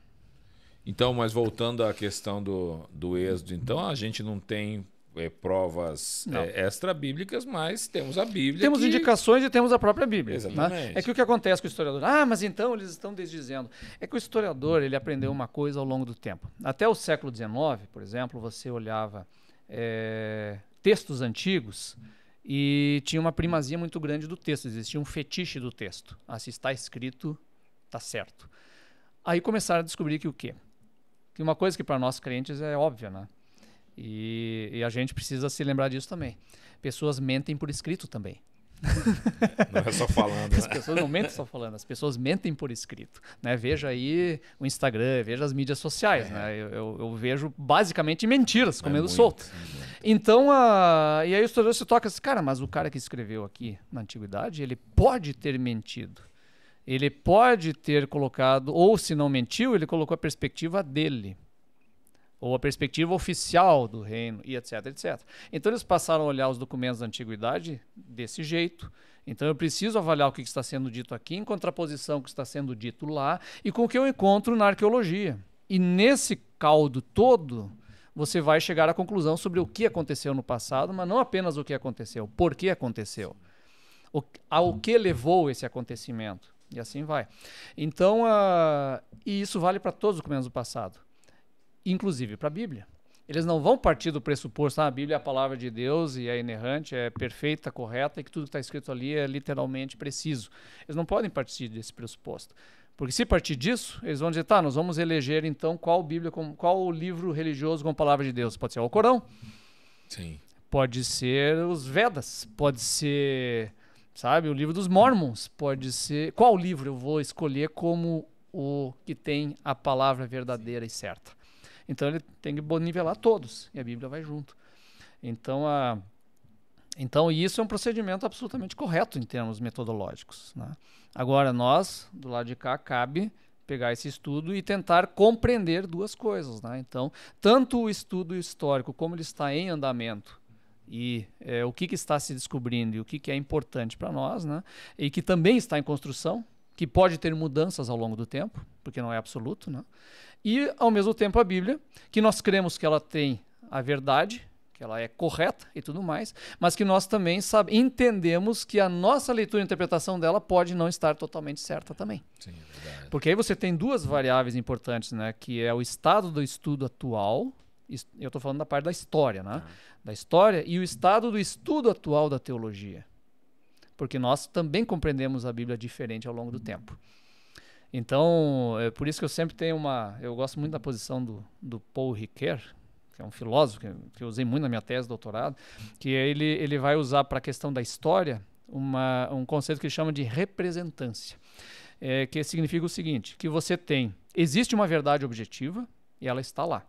Então, mas voltando à questão do, do êxodo, então a gente não tem é, provas é, extra-bíblicas, mas temos a Bíblia. Temos que... indicações e temos a própria Bíblia. Né? Exatamente. Né? É que o que acontece com o historiador? Ah, mas então eles estão desdizendo. É que o historiador ele aprendeu uma coisa ao longo do tempo. Até o século XIX, por exemplo, você olhava é, textos antigos e tinha uma primazia muito grande do texto, existia um fetiche do texto. Ah, se está escrito, está certo. Aí começaram a descobrir que o quê? Que uma coisa que para nós crentes é óbvia, né? E, e, a gente precisa se lembrar disso também. Pessoas mentem por escrito também. Não é só falando. As né? pessoas não mentem só falando, as pessoas mentem por escrito. Né? Veja aí o Instagram, veja as mídias sociais. Né? É. Né? Eu, eu, eu, vejo basicamente mentiras comendo é solto. É então, a... Ah, e aí o historiador se toca assim, cara, mas o cara que escreveu aqui na antiguidade, ele pode ter mentido. Ele pode ter colocado, ou se não mentiu, ele colocou a perspectiva dele ou a perspectiva oficial do reino, e etc, etc. Então eles passaram a olhar os documentos da antiguidade desse jeito. Então eu preciso avaliar o que está sendo dito aqui, em contraposição ao que está sendo dito lá, e com o que eu encontro na arqueologia. E nesse caldo todo, você vai chegar à conclusão sobre o que aconteceu no passado, mas não apenas o que aconteceu, por que aconteceu, o, ao que levou esse acontecimento. E assim vai. Então, uh, e isso vale para todos os documentos do passado inclusive para a Bíblia. Eles não vão partir do pressuposto, ah, a Bíblia é a palavra de Deus e é inerrante, é perfeita, correta, e que tudo que está escrito ali é literalmente preciso. Eles não podem partir desse pressuposto. Porque se partir disso, eles vão dizer, tá, nós vamos eleger então qual Bíblia, qual livro religioso com a palavra de Deus. Pode ser o Corão. Sim. Pode ser os Vedas, pode ser, sabe, o livro dos Mormons, pode ser... Qual livro eu vou escolher como o que tem a palavra verdadeira Sim. e certa? Então ele tem que nivelar todos e a Bíblia vai junto. Então a então isso é um procedimento absolutamente correto em termos metodológicos. Né? Agora nós do lado de cá cabe pegar esse estudo e tentar compreender duas coisas, né? Então tanto o estudo histórico como ele está em andamento e é, o que, que, está se descobrindo e o que, que é importante para nós, né? E que também está em construção, que pode ter mudanças ao longo do tempo, porque não é absoluto, né? e, ao mesmo tempo, a Bíblia, que nós cremos que ela tem a verdade, que ela é correta e tudo mais, mas que nós também sabe, entendemos que a nossa leitura e interpretação dela pode não estar totalmente certa também. Sim, é verdade. Porque aí você tem duas variáveis importantes, né? Que é o estado do estudo atual, eu estou falando da parte da história, né? Ah. Da história e o estado do estudo atual da teologia. Porque nós também compreendemos a Bíblia diferente ao longo do tempo. Então, é por isso que eu sempre tenho uma. Eu gosto muito da posição do, do Paul Ricoeur, que é um filósofo que, que eu usei muito na minha tese de doutorado, que ele, ele vai usar para a questão da história uma, um conceito que ele chama de representância, é, que significa o seguinte: que você tem. Existe uma verdade objetiva e ela está lá.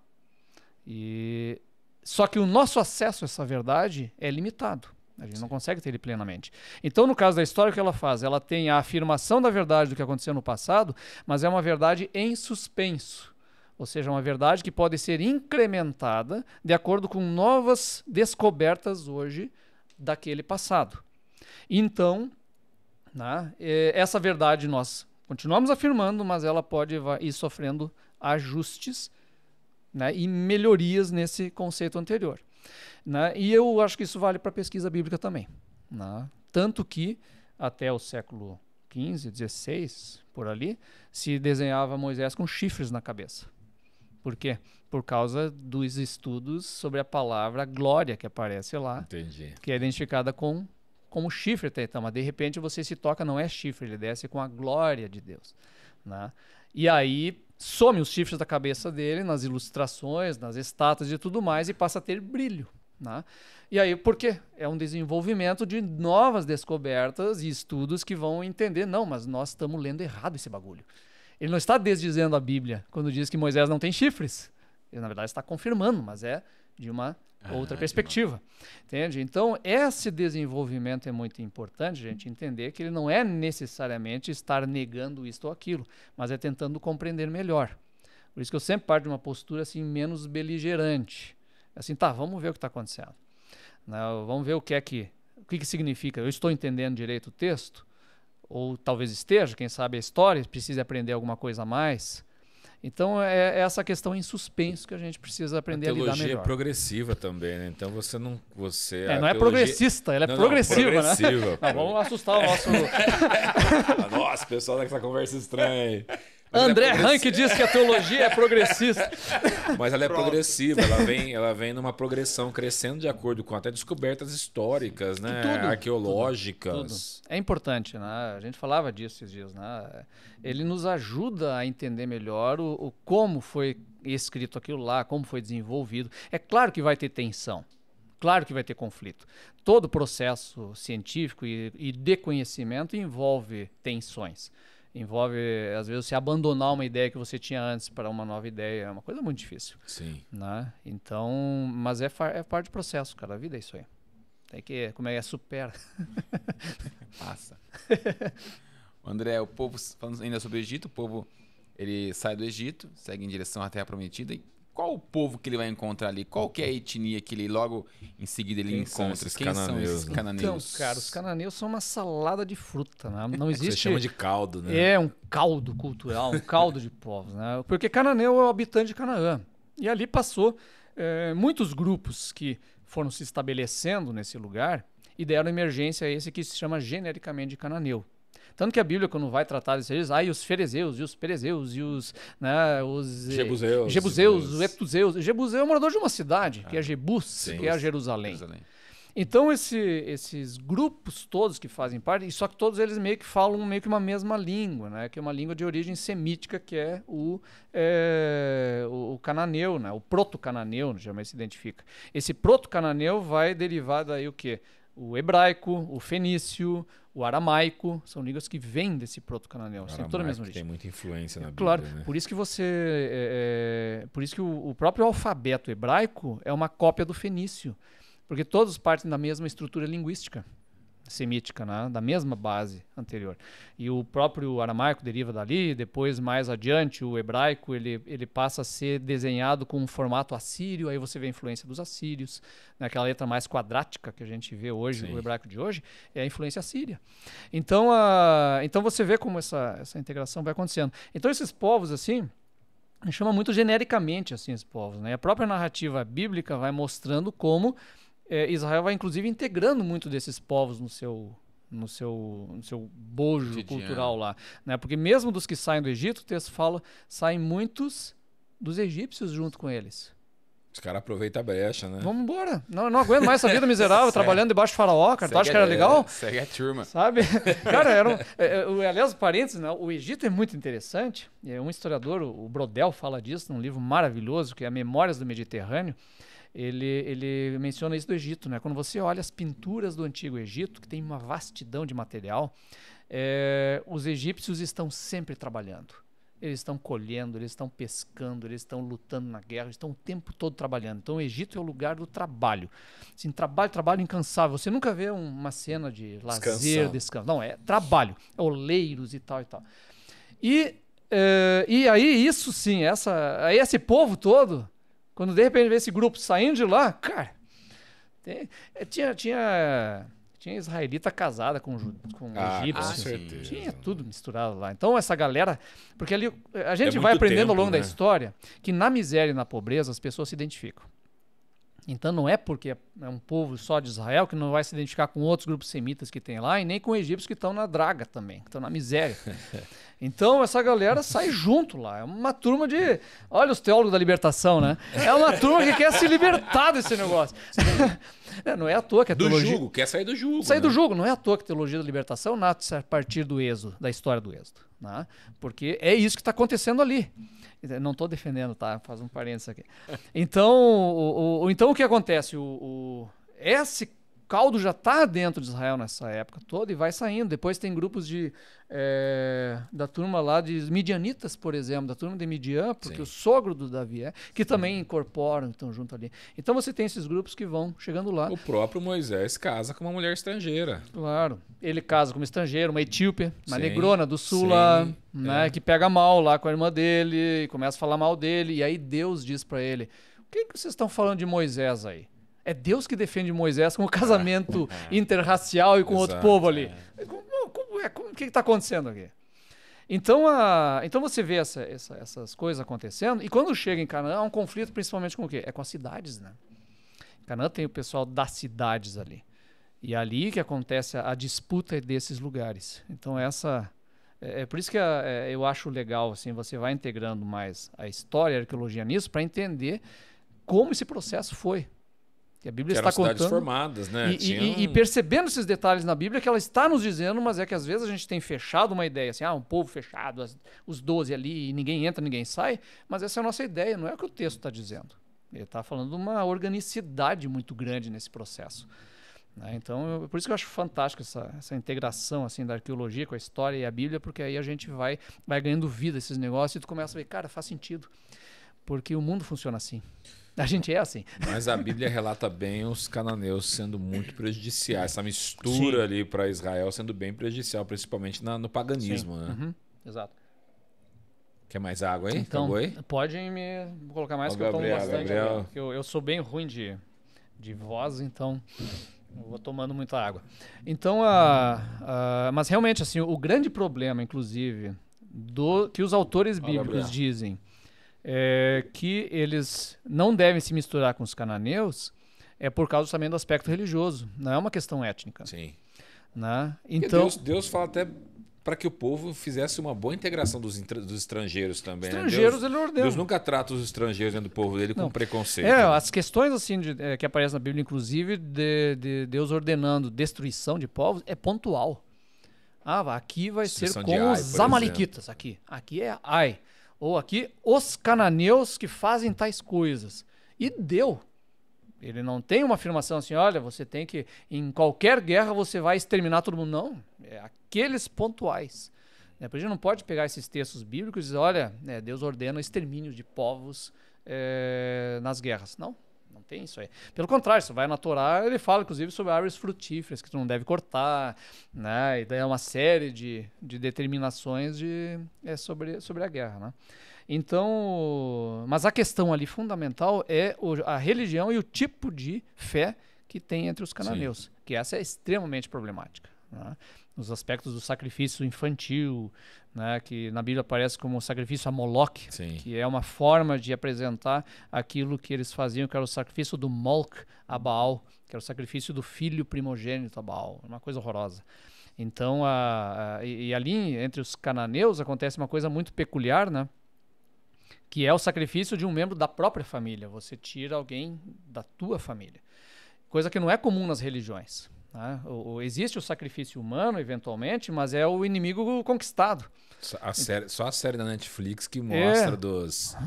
E, só que o nosso acesso a essa verdade é limitado. A gente Sim. não consegue ter ele plenamente. Então, no caso da história, o que ela faz? Ela tem a afirmação da verdade do que aconteceu no passado, mas é uma verdade em suspenso. Ou seja, uma verdade que pode ser incrementada de acordo com novas descobertas hoje daquele passado. Então, né, é, essa verdade nós continuamos afirmando, mas ela pode ir sofrendo ajustes né, e melhorias nesse conceito anterior. Né? E eu acho que isso vale para a pesquisa bíblica também. Né? Tanto que, até o século XV, XVI, por ali, se desenhava Moisés com chifres na cabeça. Por quê? Por causa dos estudos sobre a palavra glória que aparece lá, Entendi. que é identificada com como chifre, então, mas de repente você se toca, não é chifre, ele desce com a glória de Deus. Né? E aí, some os chifres da cabeça dele nas ilustrações, nas estátuas e tudo mais e passa a ter brilho. Né? E aí, por quê? É um desenvolvimento de novas descobertas e estudos que vão entender, não, mas nós estamos lendo errado esse bagulho. Ele não está desdizendo a Bíblia quando diz que Moisés não tem chifres. Ele, na verdade, está confirmando, mas é de uma ah, outra perspectiva. Entende? Então, esse desenvolvimento é muito importante, gente, entender que ele não é necessariamente estar negando isto ou aquilo, mas é tentando compreender melhor. Por isso que eu sempre parto de uma postura assim menos beligerante. Assim, tá, vamos ver o que está acontecendo. Não, né? vamos ver o que é que. O que, que significa? Eu estou entendendo direito o texto? Ou talvez esteja, quem sabe a história, precise aprender alguma coisa a mais. Então é, é essa questão em suspenso que a gente precisa aprender a, a lidar melhor. Teologia é progressiva também, né? Então você não você é, não é progressista, ela é não, progressiva, não, progressiva né? *laughs* vamos assustar o nosso *laughs* Nossa, pessoal né, essa conversa estranha aí. É André Rank diz que a teologia é progressista. *laughs* Mas ela é Pronto. progressiva, ela vem, ela vem numa progressão crescendo de acordo com até descobertas históricas, né? Tudo, arqueológicas. Tudo, tudo. É importante, né? A gente falava disso esses dias, né? Ele nos ajuda a entender melhor o, o como foi escrito aquilo lá, como foi desenvolvido. É claro que vai ter tensão. Claro que vai ter conflito. Todo processo científico e, e de conhecimento envolve tensões envolve às vezes você abandonar uma ideia que você tinha antes para uma nova ideia é uma coisa muito difícil sim né então mas é, é parte do processo cara a vida é isso aí tem que como é, é supera *laughs* passa André o povo falando ainda sobre o Egito o povo ele sai do Egito segue em direção à Terra Prometida e qual o povo que ele vai encontrar ali? Qual que é a etnia que ele logo em seguida ele Quem encontra? São Quem cananeus, são esses né? cananeus? Então, cara, os cananeus são uma salada de fruta, né? Não *laughs* é existe. Você chama de caldo, né? É um caldo cultural, um caldo de povos, né? Porque cananeu é o habitante de Canaã. E ali passou é, muitos grupos que foram se estabelecendo nesse lugar e deram emergência a esse que se chama genericamente de cananeu, tanto que a Bíblia, quando vai tratar desses reis, ah, e os ferezeus, e os perezeus, e os, né, os eh, jebuseus, jebuseus os eptuseus. Jebuseu é morador de uma cidade, ah, que é, é Jebus, sim, que é Jerusalém. Jerusalém. Então, esse, esses grupos todos que fazem parte, só que todos eles meio que falam meio que uma mesma língua, né? que é uma língua de origem semítica, que é o, é, o, o cananeu, né? o proto-cananeu, jamais se identifica. Esse proto-cananeu vai derivar daí o quê? O hebraico, o fenício, o aramaico, são línguas que vêm desse proto-cananeu, tem toda a mesma origem. Tem muita influência na é claro, Bíblia. Claro, né? por isso que você, é, é, por isso que o, o, próprio alfabeto hebraico é uma cópia do fenício, porque todos partem da mesma estrutura linguística semítica, né? da mesma base anterior. E o próprio aramaico deriva dali, depois mais adiante o hebraico ele, ele passa a ser desenhado com um formato assírio, aí você vê a influência dos assírios, naquela né, letra mais quadrática que a gente vê hoje, Sim. o hebraico de hoje, é a influência assíria. Então, a, então você vê como essa, essa integração vai acontecendo. Então esses povos assim, chama muito genericamente assim os povos, né? A própria narrativa bíblica vai mostrando como é, Israel vai inclusive integrando muito desses povos no seu no seu, no seu bojo cultural lá, né? Porque mesmo dos que saem do Egito, o texto fala, saem muitos dos egípcios junto com eles. Os caras aproveitam a brecha, né? Vamos embora. Não, não aguento mais essa vida *laughs* miserável, trabalhando debaixo de faraó, cara. tu acha que era legal? Segue a turma. Sabe? *laughs* Cara, era um, é, é aliás, parênteses, né? o Egito é muito interessante. É, um historiador, o Brodel, fala disso num livro maravilhoso, que é Memórias do Mediterrâneo ele, ele menciona isso do Egito. Né? Quando você olha as pinturas do Antigo Egito, que tem uma vastidão de material, é, os egípcios estão sempre trabalhando. Eles estão colhendo, eles estão pescando, eles estão lutando na guerra, estão o tempo todo trabalhando. Então o Egito é o lugar do trabalho. Assim, trabalho, trabalho incansável. Você nunca vê uma cena de lazer, descanso. Não, é trabalho. É oleiros e tal e tal. E, é, e aí, isso sim, essa, esse povo todo quando de repente vê esse grupo saindo de lá, cara. Tem, eh, tinha, tinha, tinha israelita casada com, com ah, egípcio. Com certeza. Tinha tudo misturado lá. Então, essa galera. Porque ali eh, a é gente é vai aprendendo tempo, ao longo né? da história que na miséria e na pobreza as pessoas se identificam. Então não é porque é, é um povo só de Israel que não vai se identificar com outros grupos semitas que tem lá e nem com egípcios que estão na draga também, que estão na miséria. *laughs* Então essa galera sai junto lá. É uma turma de. Olha os teólogos da libertação, né? É uma turma que quer se libertar desse negócio. *laughs* não é à toa que a teologia. Do jugo, quer sair do jugo. Sair né? do jugo, não é à toa que a teologia da libertação nasce a partir do êxodo, da história do êxodo. Né? Porque é isso que está acontecendo ali. Não estou defendendo, tá? Faz um parênteses aqui. Então, o, o, então o que acontece? O, o, esse caldo já está dentro de Israel nessa época toda e vai saindo. Depois tem grupos de é, da turma lá de midianitas, por exemplo, da turma de Midian, porque Sim. o sogro do Davi é, que Sim. também incorporam, estão junto ali. Então você tem esses grupos que vão chegando lá. O próprio Moisés casa com uma mulher estrangeira. Claro. Ele casa com uma estrangeira, uma etíope, uma Sim. negrona do sul lá, né, é. que pega mal lá com a irmã dele, começa a falar mal dele, e aí Deus diz para ele: "O que, que vocês estão falando de Moisés aí?" É Deus que defende Moisés com o casamento é, *laughs* é. interracial e com Exato, outro povo ali. É. Como, como, é, como, o que está acontecendo aqui? Então, a, então você vê essa, essa, essas coisas acontecendo, e quando chega em Canaã, há um conflito principalmente com o quê? É com as cidades, né? Em Canaã tem o pessoal das cidades ali. E é ali que acontece a, a disputa desses lugares. Então, essa. É, é por isso que é, eu acho legal, assim, você vai integrando mais a história, a arqueologia nisso, para entender como esse processo foi. Que a Bíblia que está contando. formadas, né? E, e, percebendo esses detalhes na Bíblia que ela está nos dizendo, mas é que às vezes a gente tem fechado uma ideia, assim, ah, um povo fechado, as, os doze ali, e ninguém entra, ninguém sai, mas essa é a nossa ideia, não é o que o texto está dizendo. Ele está falando de uma organicidade muito grande nesse processo. Né? Então, eu, por isso que eu acho fantástico essa, essa integração assim da arqueologia com a história e a Bíblia, porque aí a gente vai, vai ganhando vida esses negócios e tu começa a ver, cara, faz sentido. Porque o mundo funciona assim. A gente é assim. Mas a Bíblia relata bem os cananeus sendo muito prejudiciais. Essa mistura Sim. ali para Israel sendo bem prejudicial, principalmente na, no paganismo. Né? Uhum. Exato. Quer mais água aí? Então, Acabou aí? me colocar mais, Ó, que Gabriel, eu tomo bastante. Gabriel. Eu, eu sou bem ruim de, de voz, então vou tomando muita água. Então, a, a, mas realmente, assim, o grande problema, inclusive, do que os autores bíblicos dizem é, que eles não devem se misturar com os cananeus é por causa também do aspecto religioso, não é uma questão étnica. Sim. Né? Então Deus, Deus fala até para que o povo fizesse uma boa integração dos, dos estrangeiros também. Né? Estrangeiros né? Deus, ele ordena. Deus nunca trata os estrangeiros dentro do povo dele Não. com preconceito. É, né? as questões assim de, é, que aparecem na Bíblia, inclusive, de, de, Deus ordenando destruição de povos, é pontual. Ah, aqui vai destruição ser com ai, os amalequitas aqui. Aqui é ai. Ou aqui, os cananeus que fazem tais coisas. E deu. Ele não tem uma afirmação assim, olha, você tem que, em qualquer guerra, você vai exterminar todo mundo. Não, é aqueles pontuais. Né? a gente não pode pegar esses textos bíblicos e dizer, olha, né, Deus ordena o extermínio de povos é, nas guerras. Não, tem isso aí. Pelo contrário, você vai na Torá, ele fala, inclusive, sobre árvores frutíferas que tu não deve cortar, né? E daí é uma série de, de determinações de, é, sobre, sobre a guerra, né? Então, mas a questão ali fundamental é o, a religião e o tipo de fé que tem entre os cananeus, Sim. que essa é extremamente problemática. Né? nos aspectos do sacrifício infantil, né, que na Bíblia aparece como sacrifício a Moloch, Sim. que é uma forma de apresentar aquilo que eles faziam, que era o sacrifício do Molch a Baal, que era o sacrifício do filho primogênito a Baal, uma coisa horrorosa. Então, a, a e, ali entre os cananeus acontece uma coisa muito peculiar, né? Que é o sacrifício de um membro da própria família. Você tira alguém da tua família. Coisa que não é comum nas religiões. Né? O, o, existe o sacrifício humano, eventualmente, mas é o inimigo conquistado. Só a série, só a série da Netflix que é. mostra é. dos,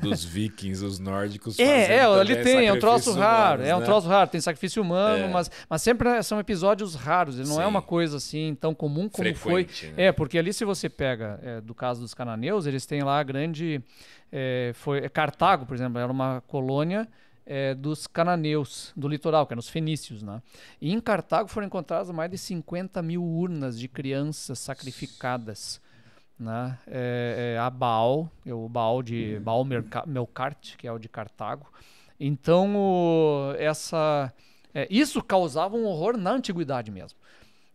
dos vikings, os nórdicos. É, é ali tem, é um troço humanos, raro. Né? É um né? troço raro, tem sacrifício humano, é. mas, mas sempre são episódios raros. Ele não é Sim. é uma coisa assim tão comum como Frequente, foi. Né? É, porque ali se você pega, é, do caso dos cananeus, eles têm lá a grande. É, foi, Cartago, por exemplo, era uma colônia é, dos cananeus do litoral, que eram os fenícios. Né? E em Cartago foram encontradas mais de 50 mil urnas de crianças sacrificadas. Né? É, é, a Baal, é o Baal de uhum. Baal Melkart, que é o de Cartago. Então, o, essa, é, isso causava um horror na antiguidade mesmo.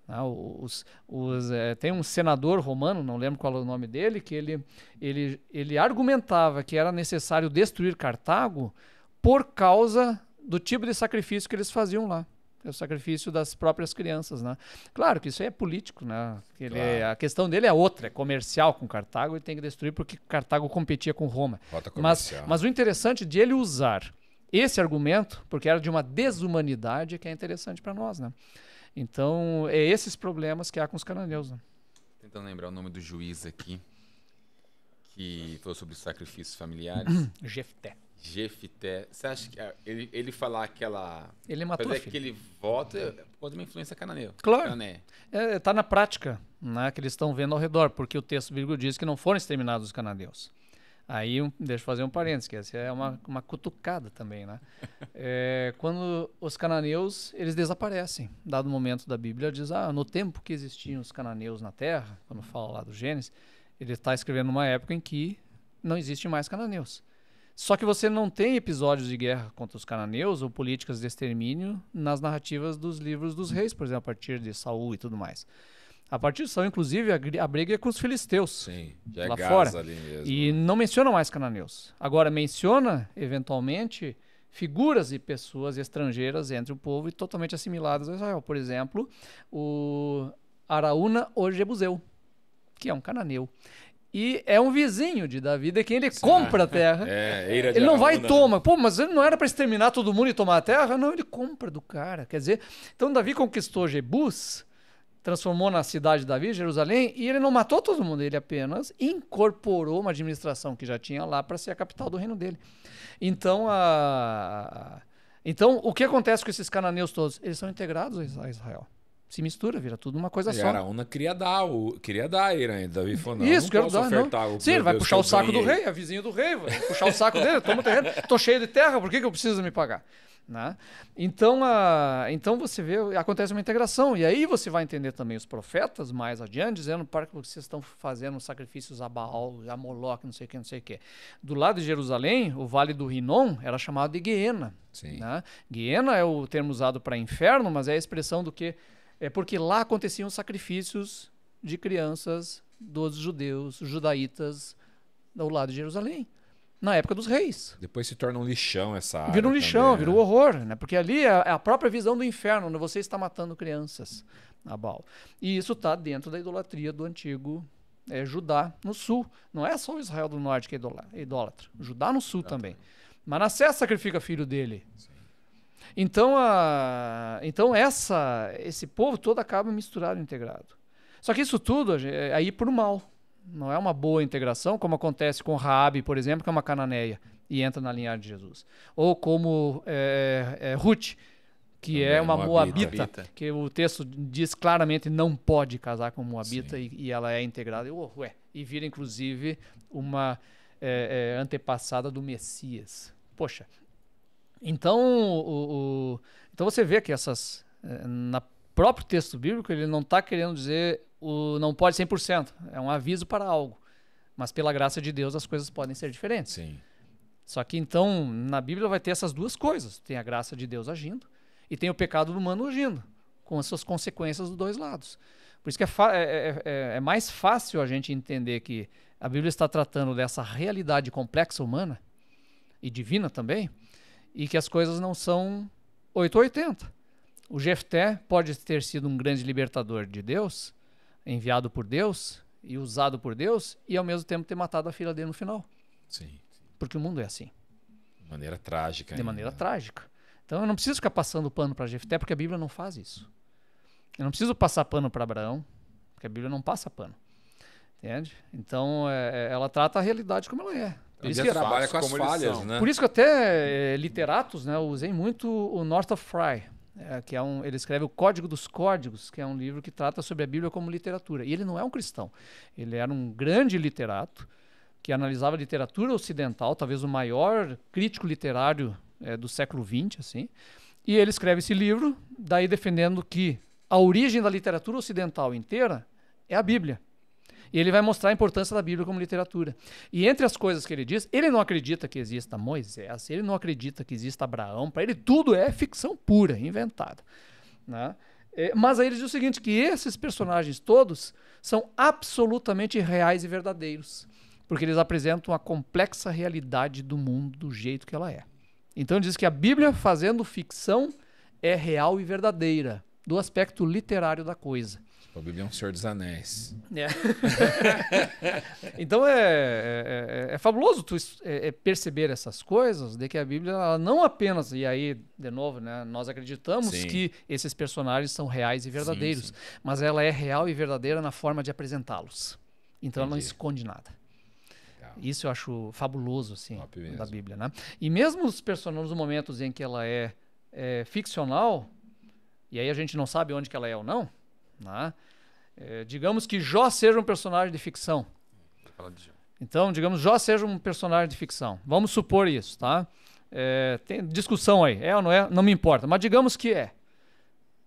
Né? os, os, é, tem um senador romano, não lembro qual é o nome dele, que ele, ele, ele argumentava que era necessário destruir Cartago por causa do tipo de sacrifício que eles faziam lá. É o sacrifício das próprias crianças, né? Claro que isso aí é político, né? Ele, é- claro. A questão dele é outra, é comercial com Cartago e tem que destruir porque Cartago competia com Roma. Mas, mas o interessante de ele usar esse argumento, porque era de uma desumanidade é que é interessante para nós, né? Então, é esses problemas que há com os cananeus, né? Tentando lembrar o nome do juiz aqui, que falou sobre sacrifícios familiares. *coughs* Jefté. Jefité. Você acha que ah, ele, ele falar aquela. Ele matou fazer aquele voto é por é causa de uma influência cananeia. Claro. Cananeia. É, tá na prática, né, que eles estão vendo ao redor, porque o texto bíblico diz que não foram exterminados os cananeus. Aí, deixa eu fazer um parênteses, que essa é uma, uma cutucada também, né? *laughs* É, quando os cananeus, eles desaparecem. Dado momento da Bíblia, diz, ah, no tempo que existiam os cananeus na terra, quando fala lá do Gênesis, ele está escrevendo uma época em que não existe mais cananeus. Só que você não tem episódios de guerra contra os cananeus ou políticas de extermínio nas narrativas dos livros dos reis, por exemplo, a partir de Saul e tudo mais. A partir de Saul, inclusive, a, briga é com os filisteus. Sim, já é lá fora. E né? não menciona mais cananeus. Agora menciona, eventualmente, figuras e pessoas estrangeiras entre o povo e totalmente assimiladas a Israel. Por exemplo, o Araúna Ojebuseu, que é um cananeu e é um vizinho de Davi, de quem ele Sim. compra a terra. É, ele é não vai e né? toma. Pô, mas ele não era para exterminar todo mundo e tomar a terra? Não, ele compra do cara. Quer dizer, então Davi conquistou Jebus, transformou na cidade de Davi, Jerusalém, e ele não matou todo mundo, ele apenas incorporou uma administração que já tinha lá para ser a capital do reino dele. Então, a... então, o que acontece com esses cananeus todos? Eles são integrados a Israel se mistura, vira tudo uma coisa e só. Araúna queria dar, o, queria dar a ainda. Davi falou, não, Isso, não posso dar, ofertar não. o Sim, ele vai puxar o saco do rei, a é vizinha do rei, vai puxar o saco dele, toma o terreno, estou cheio de terra, por que, que eu preciso me pagar? Né? Então, a, então você vê, acontece uma integração, e aí você vai entender também os profetas mais adiante, dizendo para que vocês estão fazendo sacrifícios a Baal, a Moloch, não sei o que, não sei o que. Do lado de Jerusalém, o vale do Rinom era chamado de Guiena. Né? Guiena é o termo usado para inferno, mas é a expressão do que é porque lá aconteciam sacrifícios de crianças dos judeus, judaítas, do lado de Jerusalém, na época dos reis. Depois se torna um lixão essa área. Vira um lixão, também, vira um né? horror, né? Porque ali é a é própria visão do inferno, onde né? você está matando crianças, Nabal. E isso está dentro da idolatria do antigo é, Judá no sul. Não é só o Israel do norte que é idólatra. Judá no sul também. Manassés sacrifica filho dele. Sim. Então, a, então essa, esse povo todo acaba misturado, integrado. Só que isso tudo é, é aí por mal. Não é uma boa integração, como acontece com Raabe, por exemplo, que é uma cananeia e entra na linhagem de Jesus. Ou como é, é, é Ruth, que Também é uma moabita, moabita, que o texto diz claramente não pode casar com moabita e, e, ela é integrada. Oh, ué, e vira, inclusive, uma é, é antepassada do Messias. Poxa, então, o, o, então você vê que essas. Eh, na próprio texto bíblico, ele não está querendo dizer o não pode 100%. É um aviso para algo. Mas pela graça de Deus as coisas podem ser diferentes. Sim. Só que então, na Bíblia vai ter essas duas coisas: tem a graça de Deus agindo e tem o pecado do humano agindo, com as suas consequências dos dois lados. Por isso que é, é, é, é, é mais fácil a gente entender que a Bíblia está tratando dessa realidade complexa humana e divina também e que as coisas não são 880. O Jefté pode ter sido um grande libertador de Deus, enviado por Deus e usado por Deus, e ao mesmo tempo ter matado a filha dele no final. Sim. Porque o mundo é assim. De maneira trágica. De ainda. maneira trágica. Então eu não preciso ficar passando pano para Jefté, porque a Bíblia não faz isso. Eu não preciso passar pano para Abraão, porque a Bíblia não passa pano. Entende? Então é, é ela trata a realidade como ela é. Por isso que é trabalha com as falhas, né? Por isso que até eh, literatos, né, usei muito o North of Fry, é, que é um, ele escreve o Código dos Códigos, que é um livro que trata sobre a Bíblia como literatura. E ele não é um cristão. Ele era um grande literato que analisava a literatura ocidental, talvez o maior crítico literário é, do século XX, assim. E ele escreve esse livro, daí defendendo que a origem da literatura ocidental inteira é a Bíblia. E ele vai mostrar a importância da Bíblia como literatura. E entre as coisas que ele diz, ele não acredita que exista Moisés, ele não acredita que exista Abraão, para ele tudo é ficção pura, inventada. Né? É, mas aí ele diz o seguinte: que esses personagens todos são absolutamente reais e verdadeiros, porque eles apresentam a complexa realidade do mundo do jeito que ela é. Então ele diz que a Bíblia, fazendo ficção, é real e verdadeira, do aspecto literário da coisa. A Bíblia é um Senhor dos Anéis. É. *laughs* então é, é, é, é, fabuloso tu é, é perceber essas coisas, de que a Bíblia ela não apenas, e aí, de novo, né, nós acreditamos sim. que esses personagens são reais e verdadeiros, sim, sim. mas ela é real e verdadeira na forma de apresentá-los. Então Entendi. ela não esconde nada. Isso eu acho fabuloso, assim, da Bíblia, né? E mesmo os personagens, nos momentos em que ela é, é, ficcional, e aí a gente não sabe onde que ela é ou não, né? É, digamos que Jó seja um personagem de ficção. Então, digamos, Jó seja um personagem de ficção. Vamos supor isso, tá? É, tem discussão aí, é ou não é, não me importa, mas digamos que é.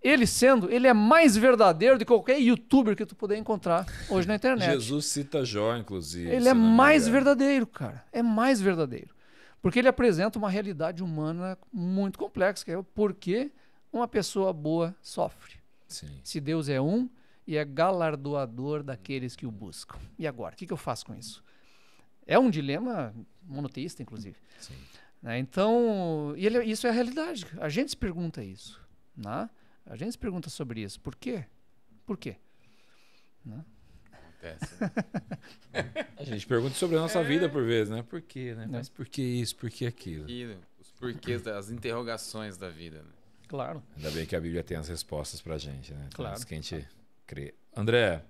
Ele sendo, ele é mais verdadeiro de qualquer youtuber que tu puder encontrar hoje na internet. Jesus cita Jó, inclusive. Ele é mais é. verdadeiro, cara. É mais verdadeiro. Porque ele apresenta uma realidade humana muito complexa, que é o porquê uma pessoa boa sofre. Sim. Se Deus é um e é galardoador daqueles que o buscam. E agora, o que, que eu faço com isso? É um dilema monoteísta, inclusive. Sim. Né? Então, ele, isso é a realidade. A gente se pergunta isso. Né? A gente se pergunta sobre isso. Por quê? Por quê? Né? Acontece. Né? *laughs* a gente pergunta sobre a nossa é... vida por vezes, né? Por quê, né? É. Mas por que isso? Por que aquilo? os porquês, as interrogações da vida. Né? Claro. Ainda bem que a Bíblia tem as respostas para a gente, né? claro. Isso que a gente crê. André,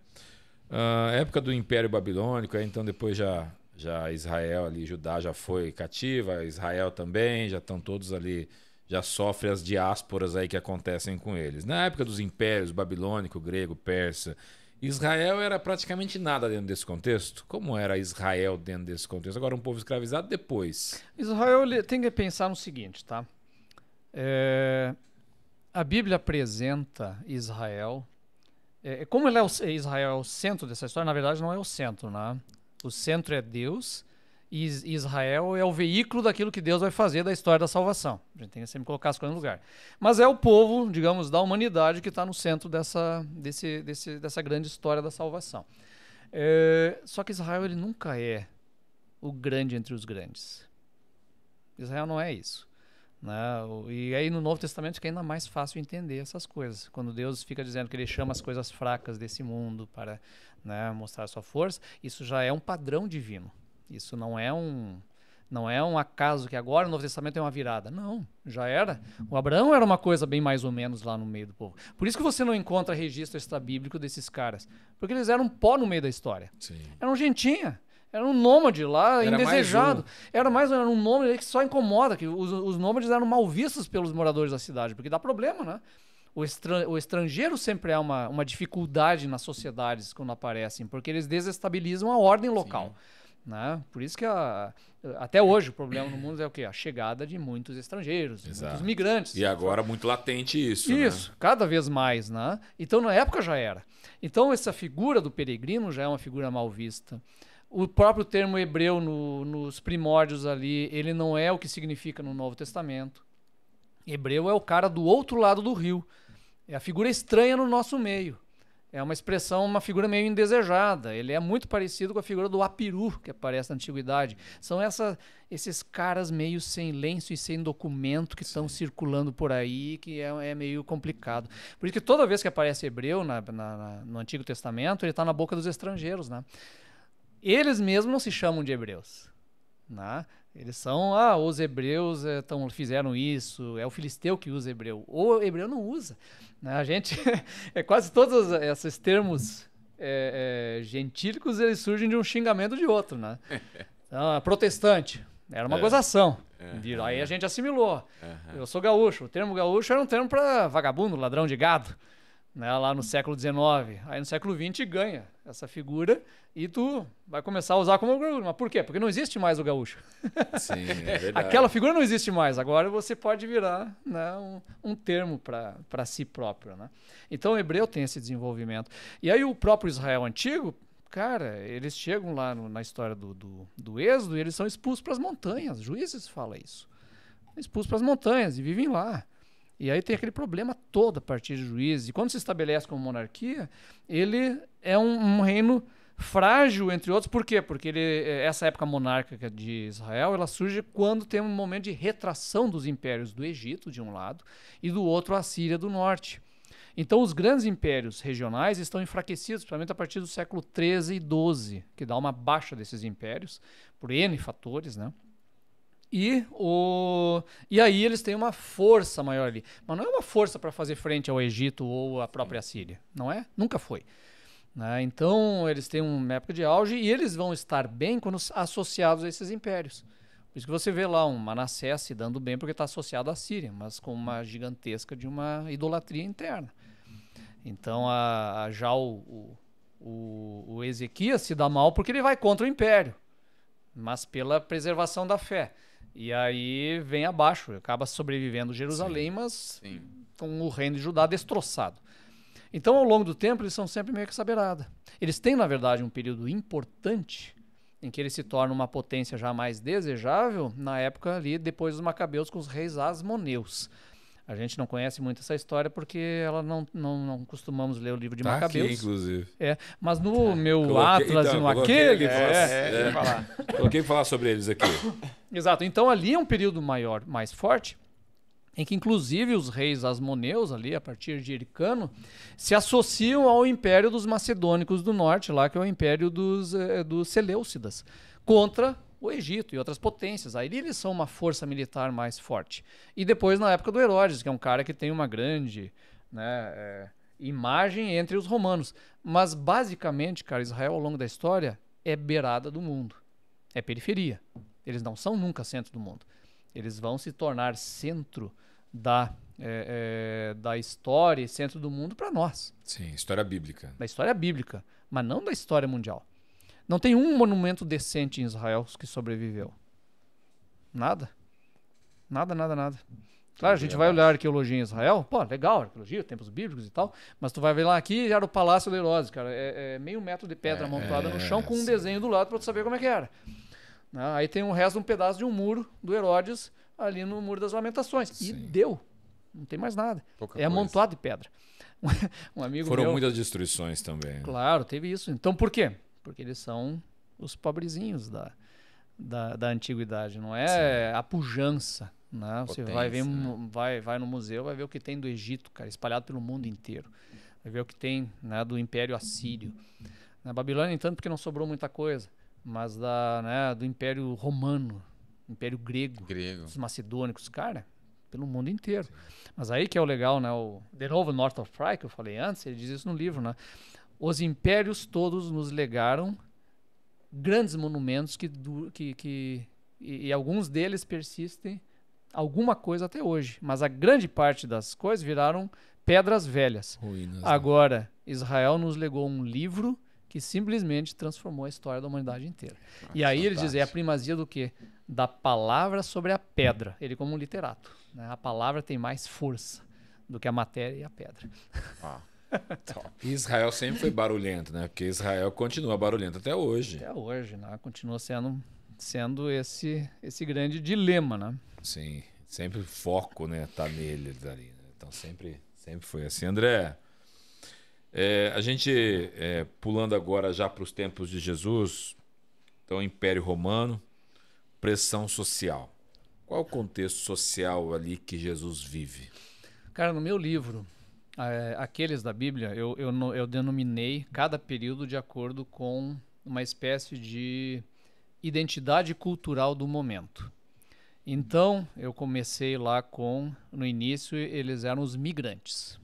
uh, época do Império Babilônico, então depois já, já Israel ali, Judá já foi cativa, Israel também, já estão todos ali, já sofrem as diásporas aí que acontecem com eles. Na época dos impérios, babilônico, grego, persa, Israel era praticamente nada dentro desse contexto? Como era Israel dentro desse contexto? Agora, um povo escravizado depois. Israel tem que pensar no seguinte, tá? É, a Bíblia apresenta Israel. É, é como é o, Israel é o centro dessa história, na verdade não é o centro, né? O centro é Deus e Israel é o veículo daquilo que Deus vai fazer da história da salvação. A gente tem que sempre colocar as coisas no lugar. Mas é o povo, digamos, da humanidade que está no centro dessa, desse, desse, dessa grande história da salvação. É, só que Israel ele nunca é o grande entre os grandes. Israel não é isso. Né? E aí no Novo Testamento fica é ainda mais fácil entender essas coisas. Quando Deus fica dizendo que ele chama as coisas fracas desse mundo para né, mostrar sua força, isso já é um padrão divino. Isso não é um não é um acaso que agora o Novo Testamento é uma virada. Não, já era. O Abraão era uma coisa bem mais ou menos lá no meio do povo. Por isso que você não encontra registro extra bíblico desses caras. Porque eles eram pó no meio da história. Sim. Eram gentinha. Era um nômade lá, era indesejado. Mais um. Era mais era um nômade que só incomoda, que os, os nômades eram mal vistos pelos moradores da cidade, porque dá problema, né? O, estran, o estrangeiro sempre é uma, uma dificuldade nas sociedades quando aparecem, porque eles desestabilizam a ordem local. Né? Por isso que a, até hoje o problema no mundo é o quê? A chegada de muitos estrangeiros, Exato. muitos migrantes. E agora muito latente isso. Né? Isso, né? cada vez mais, né? Então na época já era. Então essa figura do peregrino já é uma figura mal vista. O próprio termo hebreu no, nos primórdios ali, ele não é o que significa no Novo Testamento. Hebreu é o cara do outro lado do rio. É a figura estranha no nosso meio. É uma expressão, uma figura meio indesejada. Ele é muito parecido com a figura do apiru que aparece na antiguidade. São essa, esses caras meio sem lenço e sem documento que estão circulando por aí, que é, é, meio complicado. Por isso que toda vez que aparece hebreu na, na, na, no Antigo Testamento, ele está na boca dos estrangeiros, né? eles mesmos não se chamam de hebreus. Né? Eles são, ah, os hebreus é, tão, fizeram isso, é o filisteu que usa hebreu. Ou o hebreu não usa. Né? A gente, *laughs* é quase todos esses termos é, é, gentílicos, eles surgem de um xingamento de outro. Né? *laughs* Então, protestante, era uma é. gozação. Uhum. Aí a gente assimilou. Uhum. Eu sou gaúcho. O termo gaúcho era um termo para vagabundo, ladrão de gado né, lá no século XIX. Aí no século XX ganha essa figura e tu vai começar a usar como gaúcho. Mas por quê? Porque não existe mais o gaúcho. *laughs* Sim, é *laughs* verdade. Aquela figura não existe mais. Agora você pode virar né, um, um, termo para si próprio. Né? Então o hebreu tem esse desenvolvimento. E aí o próprio Israel antigo, cara, eles chegam lá no, na história do, do, do Êxodo e eles são expulsos para as montanhas. Juízes fala isso. Expulsos para as montanhas e vivem lá. E aí tem aquele problema todo a partir de juízes. E quando se estabelece como monarquia, ele é um, um reino frágil, entre outros. Por quê? Porque ele, eh, essa época monárquica de Israel ela surge quando tem um momento de retração dos impérios do Egito, de um lado, e do outro a Síria do Norte. Então, os grandes impérios regionais estão enfraquecidos, principalmente a partir do século XIII e XII, que dá uma baixa desses impérios, por N fatores, né? E, o... e aí eles têm uma força maior ali. Mas não é uma força para fazer frente ao Egito ou à própria Síria, não é? Nunca foi. Né? Então eles têm uma época de auge e eles vão estar bem quando associados a esses impérios. Por isso que você vê lá um Manassés se dando bem porque está associado à Síria, mas com uma gigantesca de uma idolatria interna. Então a, a já o, o, o Ezequias se dá mal porque ele vai contra o império, mas pela preservação da fé. E aí vem abaixo, acaba sobrevivendo Jerusalém, Sim. mas Sim. com o reino de Judá destroçado. Então, ao longo do tempo, eles são sempre meio que saberada. Eles têm, na verdade, um período importante em que eles se tornam uma potência já mais desejável na época ali depois dos macabeus com os reis asmoneus. A gente não conhece muito essa história porque ela não, não, não costumamos ler o livro de tá Macabeus. Aqui, inclusive. É, mas no tá. meu coloquei, então, Atlas então, e no aquele. É, é, é, falar. Coloquei falar sobre eles aqui. *coughs* Exato. Então ali é um período maior, mais forte, em que inclusive os reis asmoneus ali, a partir de Ericano, se associam ao império dos macedônicos do norte, lá que é o império dos, eh, dos Seleucidas, contra o Egito e outras potências. Aí eles são uma força militar mais forte. E depois, na época do Herodes, que é um cara que tem uma grande né, é, imagem entre os romanos. Mas, basicamente, cara, Israel, ao longo da história, é beirada do mundo. É periferia. Eles não são nunca centro do mundo. Eles vão se tornar centro da, é, é, da história e centro do mundo para nós. Sim, história bíblica. Da história bíblica, mas não da história mundial. Não tem um monumento decente em Israel que sobreviveu. Nada. Nada, nada, nada. Claro, a gente vai olhar a arqueologia em Israel, pô, legal, arqueologia, tempos bíblicos e tal, mas tu vai ver lá aqui, era o Palácio Herodes, cara, é, é, meio metro de pedra é, montada no é, chão com um sim. desenho do lado para tu saber como é que era. Né? aí tem um resto, um pedaço de um muro do Herodes ali no Muro das Lamentações. Sim. E deu. Não tem mais nada. Pouca é amontoado de pedra. *laughs* um amigo Foram meu... muitas destruições também. Né? Claro, teve isso. Então por quê? porque eles são os pobrezinhos da, da, da antiguidade, não é Sim. a pujança. Né? Potência, Você vai, ver, né? vai, vai no museu, vai ver o que tem do Egito, cara, espalhado pelo mundo inteiro. Vai ver o que tem né, do Império Assírio. Na Babilônia, entanto, porque não sobrou muita coisa, mas da, né, do Império Romano, Império Grego, Grego. Macedônicos, cara, pelo mundo inteiro. Mas aí que é o legal, né? O, de novo, North of Fry, que eu falei antes, ele diz isso no livro, né? Os impérios todos nos legaram grandes monumentos que, que, que e, e alguns deles persistem alguma coisa até hoje, mas a grande parte das coisas viraram pedras velhas. Ruínas, né? Agora, né? Israel nos legou um livro que simplesmente transformou a história da humanidade inteira. Ah, e aí fantástico. ele diz, é a primazia do quê? Da palavra sobre a pedra. Ele como um literato. Né? A palavra tem mais força do que a matéria e a pedra. Ah. *laughs* *laughs* Israel sempre foi barulhento, né? Porque Israel continua barulhento até hoje. Até hoje, né? Continua sendo, sendo esse, esse grande dilema, né? Sim, sempre foco, né? Tá nele, dali, né? Então sempre, sempre foi assim. André, é, a gente é, pulando agora já para os tempos de Jesus, então Império Romano, pressão social. Qual o contexto social ali que Jesus vive? Cara, no meu livro, é, aqueles da Bíblia, eu, eu, eu denominei cada período de acordo com uma espécie de identidade cultural do momento. Então, eu comecei lá com, no início, eles eram os migrantes,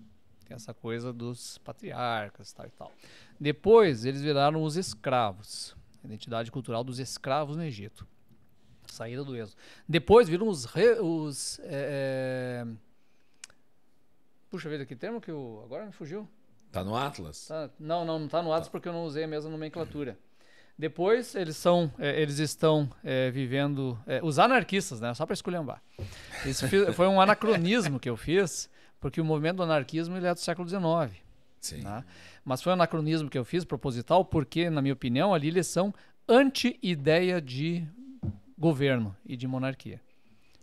essa coisa dos patriarcas tal e tal. Depois, eles viraram os escravos, identidade cultural dos escravos no Egito, saída do êxodo. Depois viram os, re, os é, é Puxa vida, que termo que o. Agora me fugiu. Tá no Atlas? Tá, não, não, não tá no Atlas tá. porque eu não usei a mesma nomenclatura. Depois eles são, é, eles estão é, vivendo é, os anarquistas, né? Só para esculhambar. Isso *laughs* foi um anacronismo que eu fiz, porque o movimento do anarquismo ele é do século XIX. Sim. Né? Mas foi um anacronismo que eu fiz proposital, porque na minha opinião ali eles são anti-ideia de governo e de monarquia.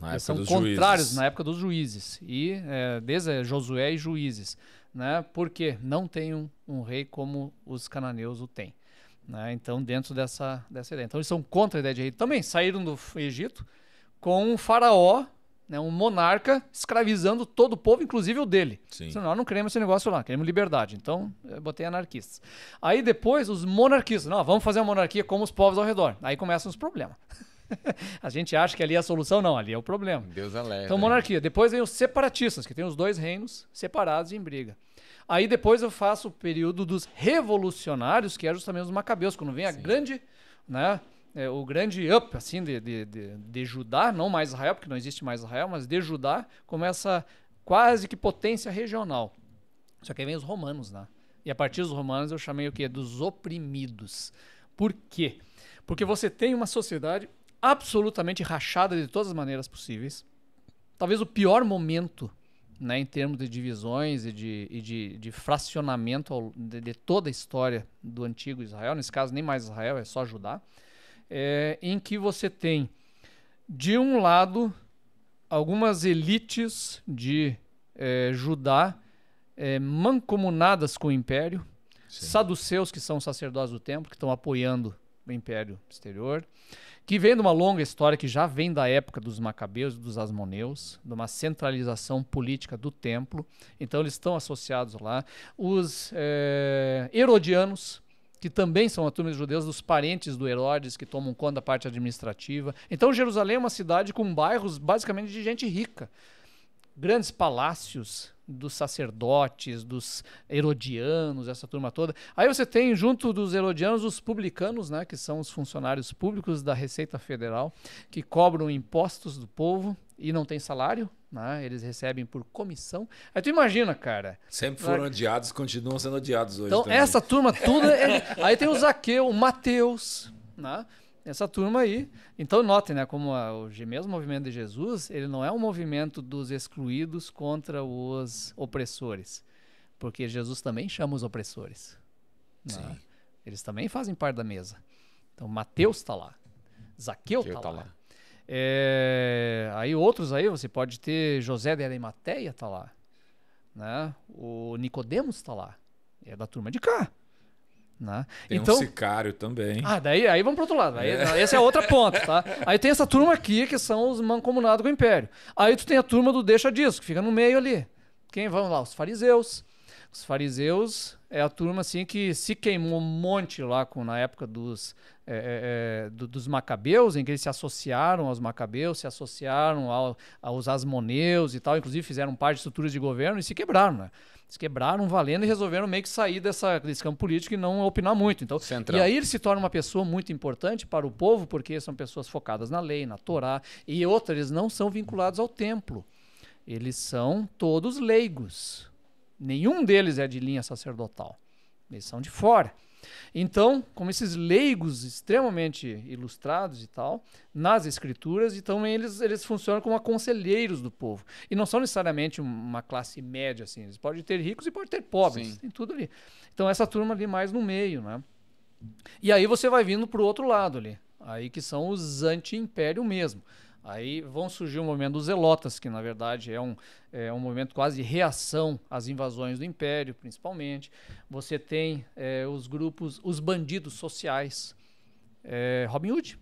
Na Eles são contrários juízes. na época dos juízes. E é, desde Josué e juízes. Né? Porque não tem um, um rei como os cananeus o têm. Né? Então, dentro dessa, dessa ideia. Então, eles são contra a ideia de rei. Também saíram do Egito com um faraó, né? um monarca, escravizando todo o povo, inclusive o dele. Sim. Senão, nós não queremos esse negócio lá, queremos liberdade. Então, eu botei anarquistas. Aí, depois, os monarquistas. Não, vamos fazer a monarquia como os povos ao redor. Aí começam os problemas. *laughs* *laughs* a gente acha que ali é a solução, não, ali é o problema. Deus alerta. Então, monarquia. Hein? Depois vem os separatistas, que tem os dois reinos separados em briga. Aí depois eu faço o período dos revolucionários, que é justamente os macabeus, quando vem a Sim. grande, né, é, o grande up assim de, de, de, de, Judá, não mais Israel, porque não existe mais Israel, mas de Judá, como essa quase que potência regional. Só que aí vem os romanos, né? E a partir dos romanos eu chamei o quê? Dos oprimidos. Por quê? Porque você tem uma sociedade absolutamente rachada de todas as maneiras possíveis. Talvez o pior momento né, em termos de divisões e de, e de, de fracionamento de, de, toda a história do antigo Israel, nesse caso nem mais Israel, é só Judá, é, em que você tem, de um lado, algumas elites de é, Judá é, mancomunadas com o império, Sim. saduceus, que são sacerdotes do templo, que estão apoiando o império exterior que vem de uma longa história que já vem da época dos macabeus e dos asmoneus, de uma centralização política do templo. Então eles estão associados lá. Os é, herodianos, que também são a turma de judeus dos parentes do Herodes, que tomam conta da parte administrativa. Então Jerusalém é uma cidade com bairros basicamente de gente rica grandes palácios dos sacerdotes, dos herodianos, essa turma toda. Aí você tem junto dos herodianos os publicanos, né, que são os funcionários públicos da Receita Federal, que cobram impostos do povo e não tem salário, né? Eles recebem por comissão. Aí tu imagina, cara. Sempre foram né? odiados, continuam sendo odiados hoje. Então também. essa turma toda, é... aí tem o Zaqueu, o Mateus, né? essa turma aí. Então notem, né, como a, o mesmo movimento de Jesus, ele não é um movimento dos excluídos contra os opressores, porque Jesus também chama os opressores. Né? Eles também fazem parte da mesa. Então Mateus está lá, Zaqueu está tá lá. lá. É, aí outros aí você pode ter José de Arimateia está lá, né? O Nicodemos está lá, é da turma de cá. Né? Tem então, um sicário também. Ah, daí aí vamos para outro lado. Aí, é. Essa é outra ponta, tá? *laughs* Aí tem essa turma aqui, que são os mancomunados com o império. Aí tu tem a turma do deixa disso, que fica no meio ali. Quem vão lá? Os fariseus. Os fariseus é a turma assim que se queimou um monte lá com, na época dos é, é, é, do, dos macabeus, em que eles se associaram aos macabeus, se associaram ao, aos asmoneus e tal, inclusive fizeram parte de estruturas de governo e se quebraram, né? Se quebraram valendo e resolveram meio que sair dessa, desse campo político e não opinar muito. Então, Central. E aí ele se torna uma pessoa muito importante para o povo, porque são pessoas focadas na lei, na Torá, e outras, eles não são vinculados ao templo. Eles são todos leigos. Nenhum deles é de linha sacerdotal. Eles são de fora. Então, como esses leigos extremamente ilustrados e tal, nas escrituras, então eles, eles funcionam como conselheiros do povo. E não são necessariamente uma classe média, assim. Eles podem ter ricos e podem ter pobres, Sim. tem tudo ali. Então, essa turma ali mais no meio, né? E aí você vai vindo para o outro lado ali. Aí que são os anti-império mesmo. Aí vão surgir o momento dos Zelotas, que na verdade é um, é um momento quase de reação às invasões do Império, principalmente. Você tem é, os grupos, os bandidos sociais. É, Robin Hood.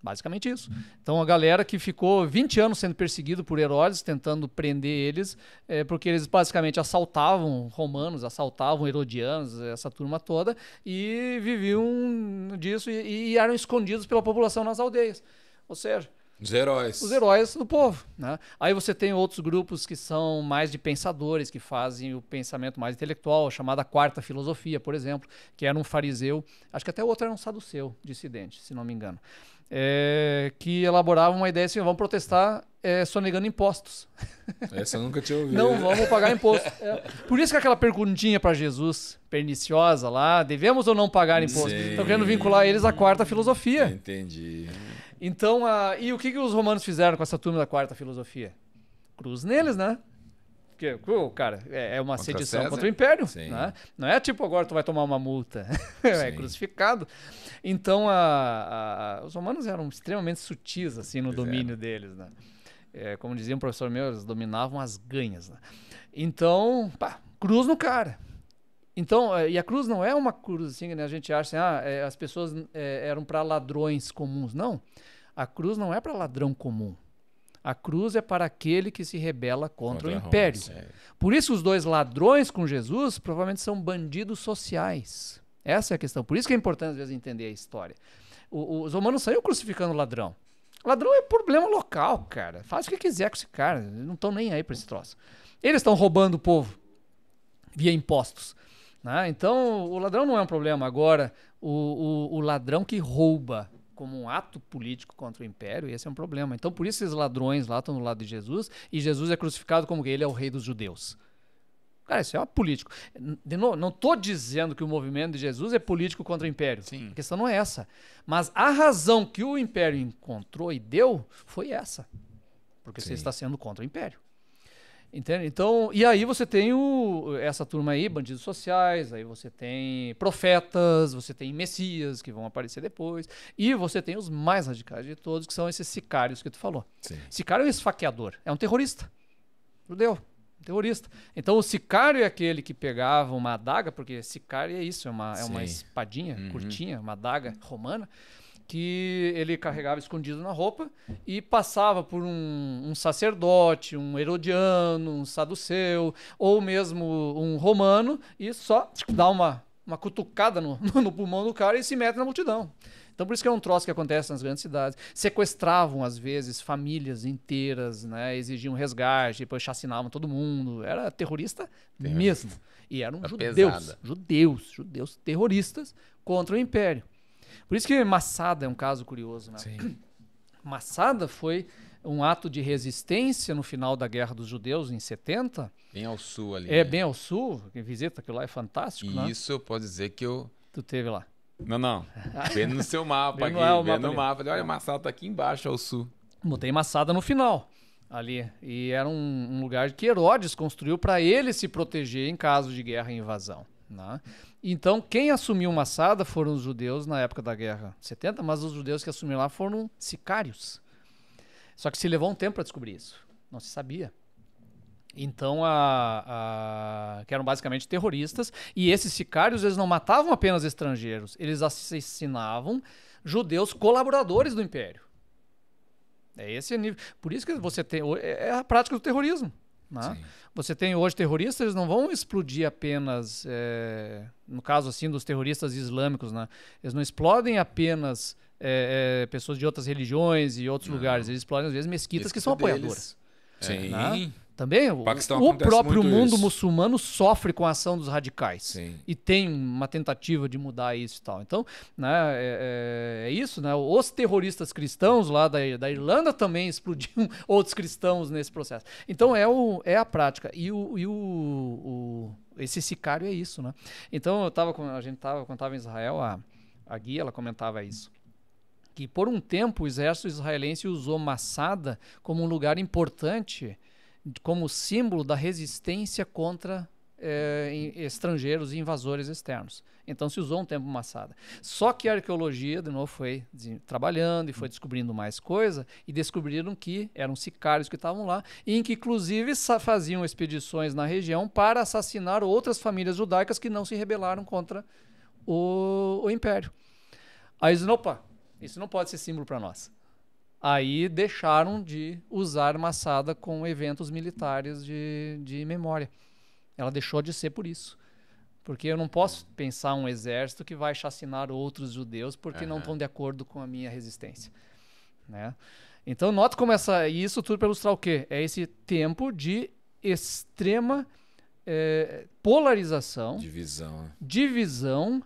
Basicamente isso. Uhum. Então a galera que ficou 20 anos sendo perseguido por Herodes tentando prender eles, é, porque eles basicamente assaltavam romanos, assaltavam herodianos, essa turma toda, e viviam disso e, e eram escondidos pela população nas aldeias. Ou seja, os heróis. Os heróis do povo. Né? Aí você tem outros grupos que são mais de pensadores, que fazem o pensamento mais intelectual, chamada Quarta Filosofia, por exemplo, que era um fariseu, acho que até o outro era um saduceu, dissidente, se não me engano, é, que elaborava uma ideia assim: vamos protestar é, sonegando impostos. *laughs* Essa eu nunca tinha ouvido. não vamos pagar imposto. É. Por isso que aquela perguntinha para Jesus, perniciosa lá, devemos ou não pagar imposto? Estão querendo vincular eles à Quarta Filosofia. Entendi. Então, a... e o que, que os romanos fizeram com essa turma da quarta filosofia? Cruz neles, né? Porque, cara, é, é uma contra sedição César. contra o império. Né? Não é tipo agora tu vai tomar uma multa. *laughs* é crucificado. Então, a, a, os romanos eram extremamente sutis assim no pois é. domínio deles. Né? É, como dizia um professor meu, eles dominavam as ganhas. Né? Então, pá, cruz no cara. Então, é, e a cruz não é uma cruz assim, né? A gente acha assim, ah, é, as pessoas é, eram para ladrões comuns. Não. A cruz não é para ladrão comum. A cruz é para aquele que se rebela contra, o império. Roma, é. Por isso, os dois ladrões com Jesus provavelmente são bandidos sociais. Essa é a questão. Por isso que é importante, às vezes, entender a história. O, os romanos saíram crucificando o ladrão. Ladrão é problema local, cara. Faz o que quiser com esse cara. não estão nem aí para esse troço. Eles estão roubando o povo via impostos. Né? Então, o ladrão não é um problema. Agora, o, o, o ladrão que rouba como um ato político contra o império, esse é um problema. Então, por isso esses ladrões lá estão do lado de Jesus, e Jesus é crucificado como que ele é o rei dos judeus. Cara, isso é político. De novo, não estou dizendo que o movimento de Jesus é político contra o império. Sim. A questão não é essa. Mas a razão que o império encontrou e deu foi essa. Porque Sim. você está sendo contra o império. Entende? Então, e aí você tem o, essa turma aí, bandidos sociais, aí você tem profetas, você tem messias que vão aparecer depois, e você tem os mais radicais de todos, que são esses sicários que tu falou. Sim. Sicário é um esfaqueador, é um terrorista. Judeu, um terrorista. Então o sicário é aquele que pegava uma adaga, porque sicário é isso, é uma, é uma espadinha uhum. curtinha, uma adaga romana que ele carregava escondido na roupa e passava por um, um, sacerdote, um herodiano, um saduceu, ou mesmo um romano, e só dá uma, uma cutucada no, *laughs* no pulmão do cara e se mete na multidão. Então por isso que é um troço que acontece nas grandes cidades. Sequestravam, às vezes, famílias inteiras, né? Exigiam resgate, depois chacinavam todo mundo. Era terrorista, mesmo. E eram é judeus, pesada. judeus, judeus terroristas contra o império. Por isso que Massada é um caso curioso, né? Sim. *clears throat* Massada foi um ato de resistência no final da Guerra dos Judeus, em 70. Bem ao sul ali. É, né? bem ao sul. Quem visita aquilo lá é fantástico. E né? isso eu posso dizer que eu. Tu teve lá. Não, não. *laughs* Vendo no seu mapa aqui. no vendo no mapa. Olha, Massada tá aqui embaixo, ao sul. Botei Massada no final ali. E era um, um lugar que Herodes construiu para ele se proteger em caso de guerra e invasão. Né? Então, quem assumiu Massada foram os judeus na época da guerra 70, mas os judeus que assumiram lá foram sicários. Só que se levou um tempo para descobrir isso. Não se sabia. Então, a, a, que eram basicamente terroristas. E esses sicários, eles não matavam apenas estrangeiros. Eles assassinavam judeus colaboradores do império. É esse nível. Por isso que você tem. É, é a prática do terrorismo. Né? Você tem hoje terroristas, eles não vão explodir apenas, é, no caso assim dos terroristas islâmicos, né? eles não explodem apenas é, é, pessoas de outras religiões e outros não. lugares, eles explodem às vezes mesquitas Mesquita que são deles. apoiadoras. Sim. Né? Também o, o próprio mundo isso. muçulmano sofre com a ação dos radicais. Sim. E tem uma tentativa de mudar isso e tal. Então, né, é, é, é isso, né? Os terroristas cristãos lá da, da Irlanda também explodiram *laughs* outros cristãos nesse processo. Então é, o, é a prática. E o, e o, o esse sicário é isso, né? Então eu tava, a gente tava, quando em Israel, a, a guia ela comentava isso que por um tempo o exército israelense usou Massada como um lugar importante como símbolo da resistência contra é, estrangeiros e invasores externos. Então se usou um tempo massada. Só que a arqueologia, de novo, foi trabalhando e foi descobrindo mais coisa e descobriram que eram sicários que estavam lá e que, inclusive, faziam expedições na região para assassinar outras famílias judaicas que não se rebelaram contra o, o império. Aí eles opa, isso não pode ser símbolo para nós. Aí deixaram de usar Massada com eventos militares de, de memória. Ela deixou de ser por isso. Porque eu não posso pensar um exército que vai chacinar outros judeus porque uhum. não estão de acordo com a minha resistência. Né? Então, nota como essa, isso tudo para ilustrar o quê? É esse tempo de extrema é, polarização, divisão, né? divisão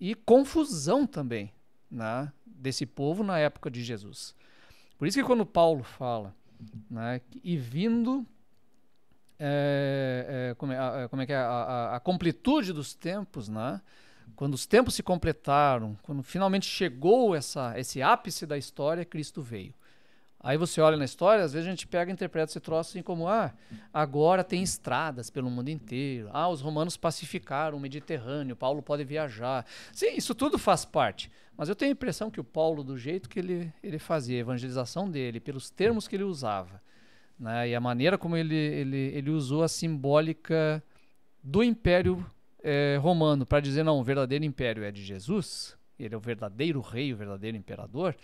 e confusão também né, desse povo na época de Jesus. Por isso que quando Paulo fala, né, e vindo é, é, como, é, como, é, que é a, a, a, completude dos tempos, né? Quando os tempos se completaram, quando finalmente chegou essa, esse ápice da história, Cristo veio. Aí você olha na história, às vezes a gente pega e interpreta esse troço assim como, ah, agora tem estradas pelo mundo inteiro. Ah, os romanos pacificaram o Mediterrâneo, Paulo pode viajar. Sim, isso tudo faz parte. Mas eu tenho a impressão que o Paulo, do jeito que ele, ele fazia, a evangelização dele, pelos termos que ele usava, né, e a maneira como ele, ele, ele usou a simbólica do Império é, Romano para dizer, não, o verdadeiro império é de Jesus, ele é o verdadeiro rei, o verdadeiro imperador,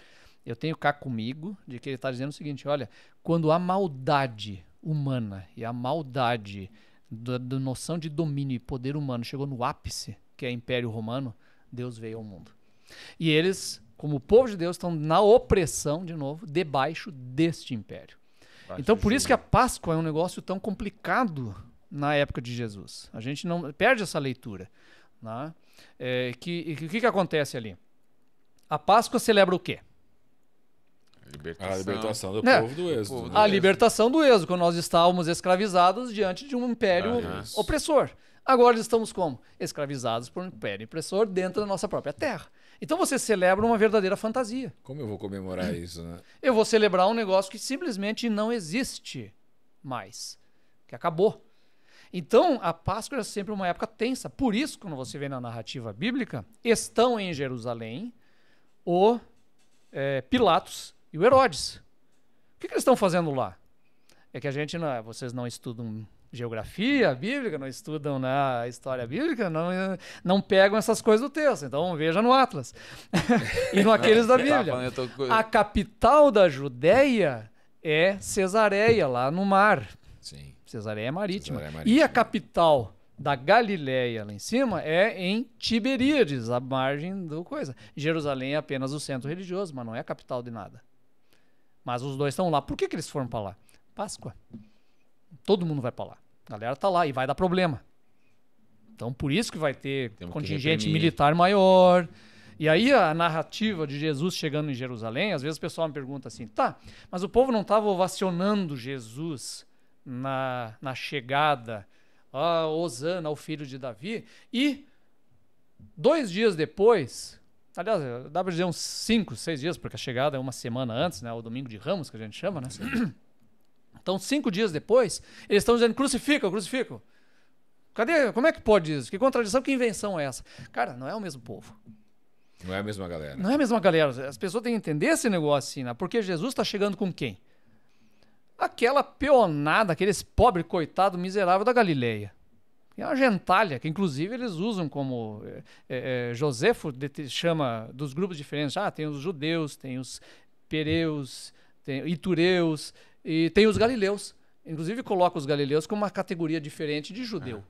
eu tenho cá comigo de que ele está dizendo o seguinte: olha, quando a maldade humana e a maldade da, noção de domínio e poder humano chegou no ápice, que é o Império Romano, Deus veio ao mundo. E eles, como povo de Deus, estão na opressão, de novo, debaixo deste império. Baixo então, por isso que a Páscoa é um negócio tão complicado na época de Jesus. A gente não perde essa leitura. Né? É, que o que, que acontece ali? A Páscoa celebra o quê? libertação. A libertação do né? povo do êxodo. Povo né? do a êxodo. libertação do êxodo, quando nós estávamos escravizados diante de um império ah, opressor. Agora estamos como? Escravizados por um império opressor dentro da nossa própria terra. Então você celebra uma verdadeira fantasia. Como eu vou comemorar hum. isso, né? Eu vou celebrar um negócio que simplesmente não existe mais, que acabou. Então, a Páscoa é sempre uma época tensa. Por isso, quando você vê na narrativa bíblica, estão em Jerusalém o é, Pilatos e o Herodes. O que, que eles estão fazendo lá? É que a gente não, vocês não estudam geografia bíblica, não estudam na né, história bíblica, não, não pegam essas coisas do texto. Então veja no Atlas *laughs* e no Aqueles da Bíblia. A capital da Judéia é Cesareia, lá no mar. Sim. Cesareia é marítima. Cesareia é marítima. E a capital da Galileia lá em cima é em Tiberíades, a margem do coisa. Jerusalém é apenas o centro religioso, mas não é a capital de nada. Mas os dois estão lá. Por que, que eles foram para lá? Páscoa. Todo mundo vai para lá. A galera tá lá e vai dar problema. Então por isso que vai ter Temos contingente militar maior. E aí a narrativa de Jesus chegando em Jerusalém, às vezes o pessoal me pergunta assim: "Tá, mas o povo não estava ovacionando Jesus na, na chegada, ah, Osana, o filho de Davi?" E dois dias depois, Aliás, dá para dizer uns 5, 6 dias, porque a chegada é uma semana antes, né? O domingo de Ramos, que a gente chama, né? *clears throat* Então, cinco dias depois, eles estão dizendo: crucificam, crucificam. Cadê? Como é que pode isso? Que contradição, que invenção é essa? Cara, não é o mesmo povo. Não é a mesma galera. Não é a mesma galera. As pessoas têm que entender esse negócio assim, né? Porque Jesus está chegando com quem? Aquela peonada, aqueles pobre coitado miserável da Galileia. É uma gentalha, que inclusive eles usam como. É, é, Josefo chama dos grupos diferentes. Ah, tem os judeus, tem os pereus, tem itureus, e tem os galileus. Inclusive coloca os galileus como uma categoria diferente de judeu.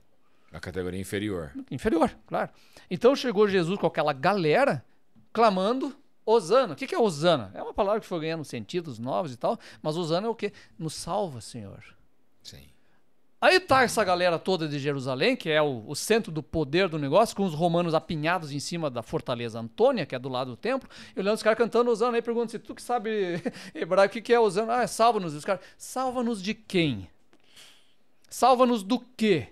Ah, é, a categoria inferior. Inferior, claro. Então chegou Jesus com aquela galera clamando Osana. O que é Osana? É uma palavra que foi ganhando sentidos novos e tal, mas Osana é o quê? Nos salva, Senhor. Sim. Aí tá essa galera toda de Jerusalém, que é o, o, centro do poder do negócio, com os romanos apinhados em cima da fortaleza Antônia, que é do lado do templo, e olhando os caras cantando usando, Aí pergunta se tu que sabe *laughs* hebraico, o que, que é usando. Ah, é salva-nos. Os caras, salva-nos de quem? Salva-nos do quê?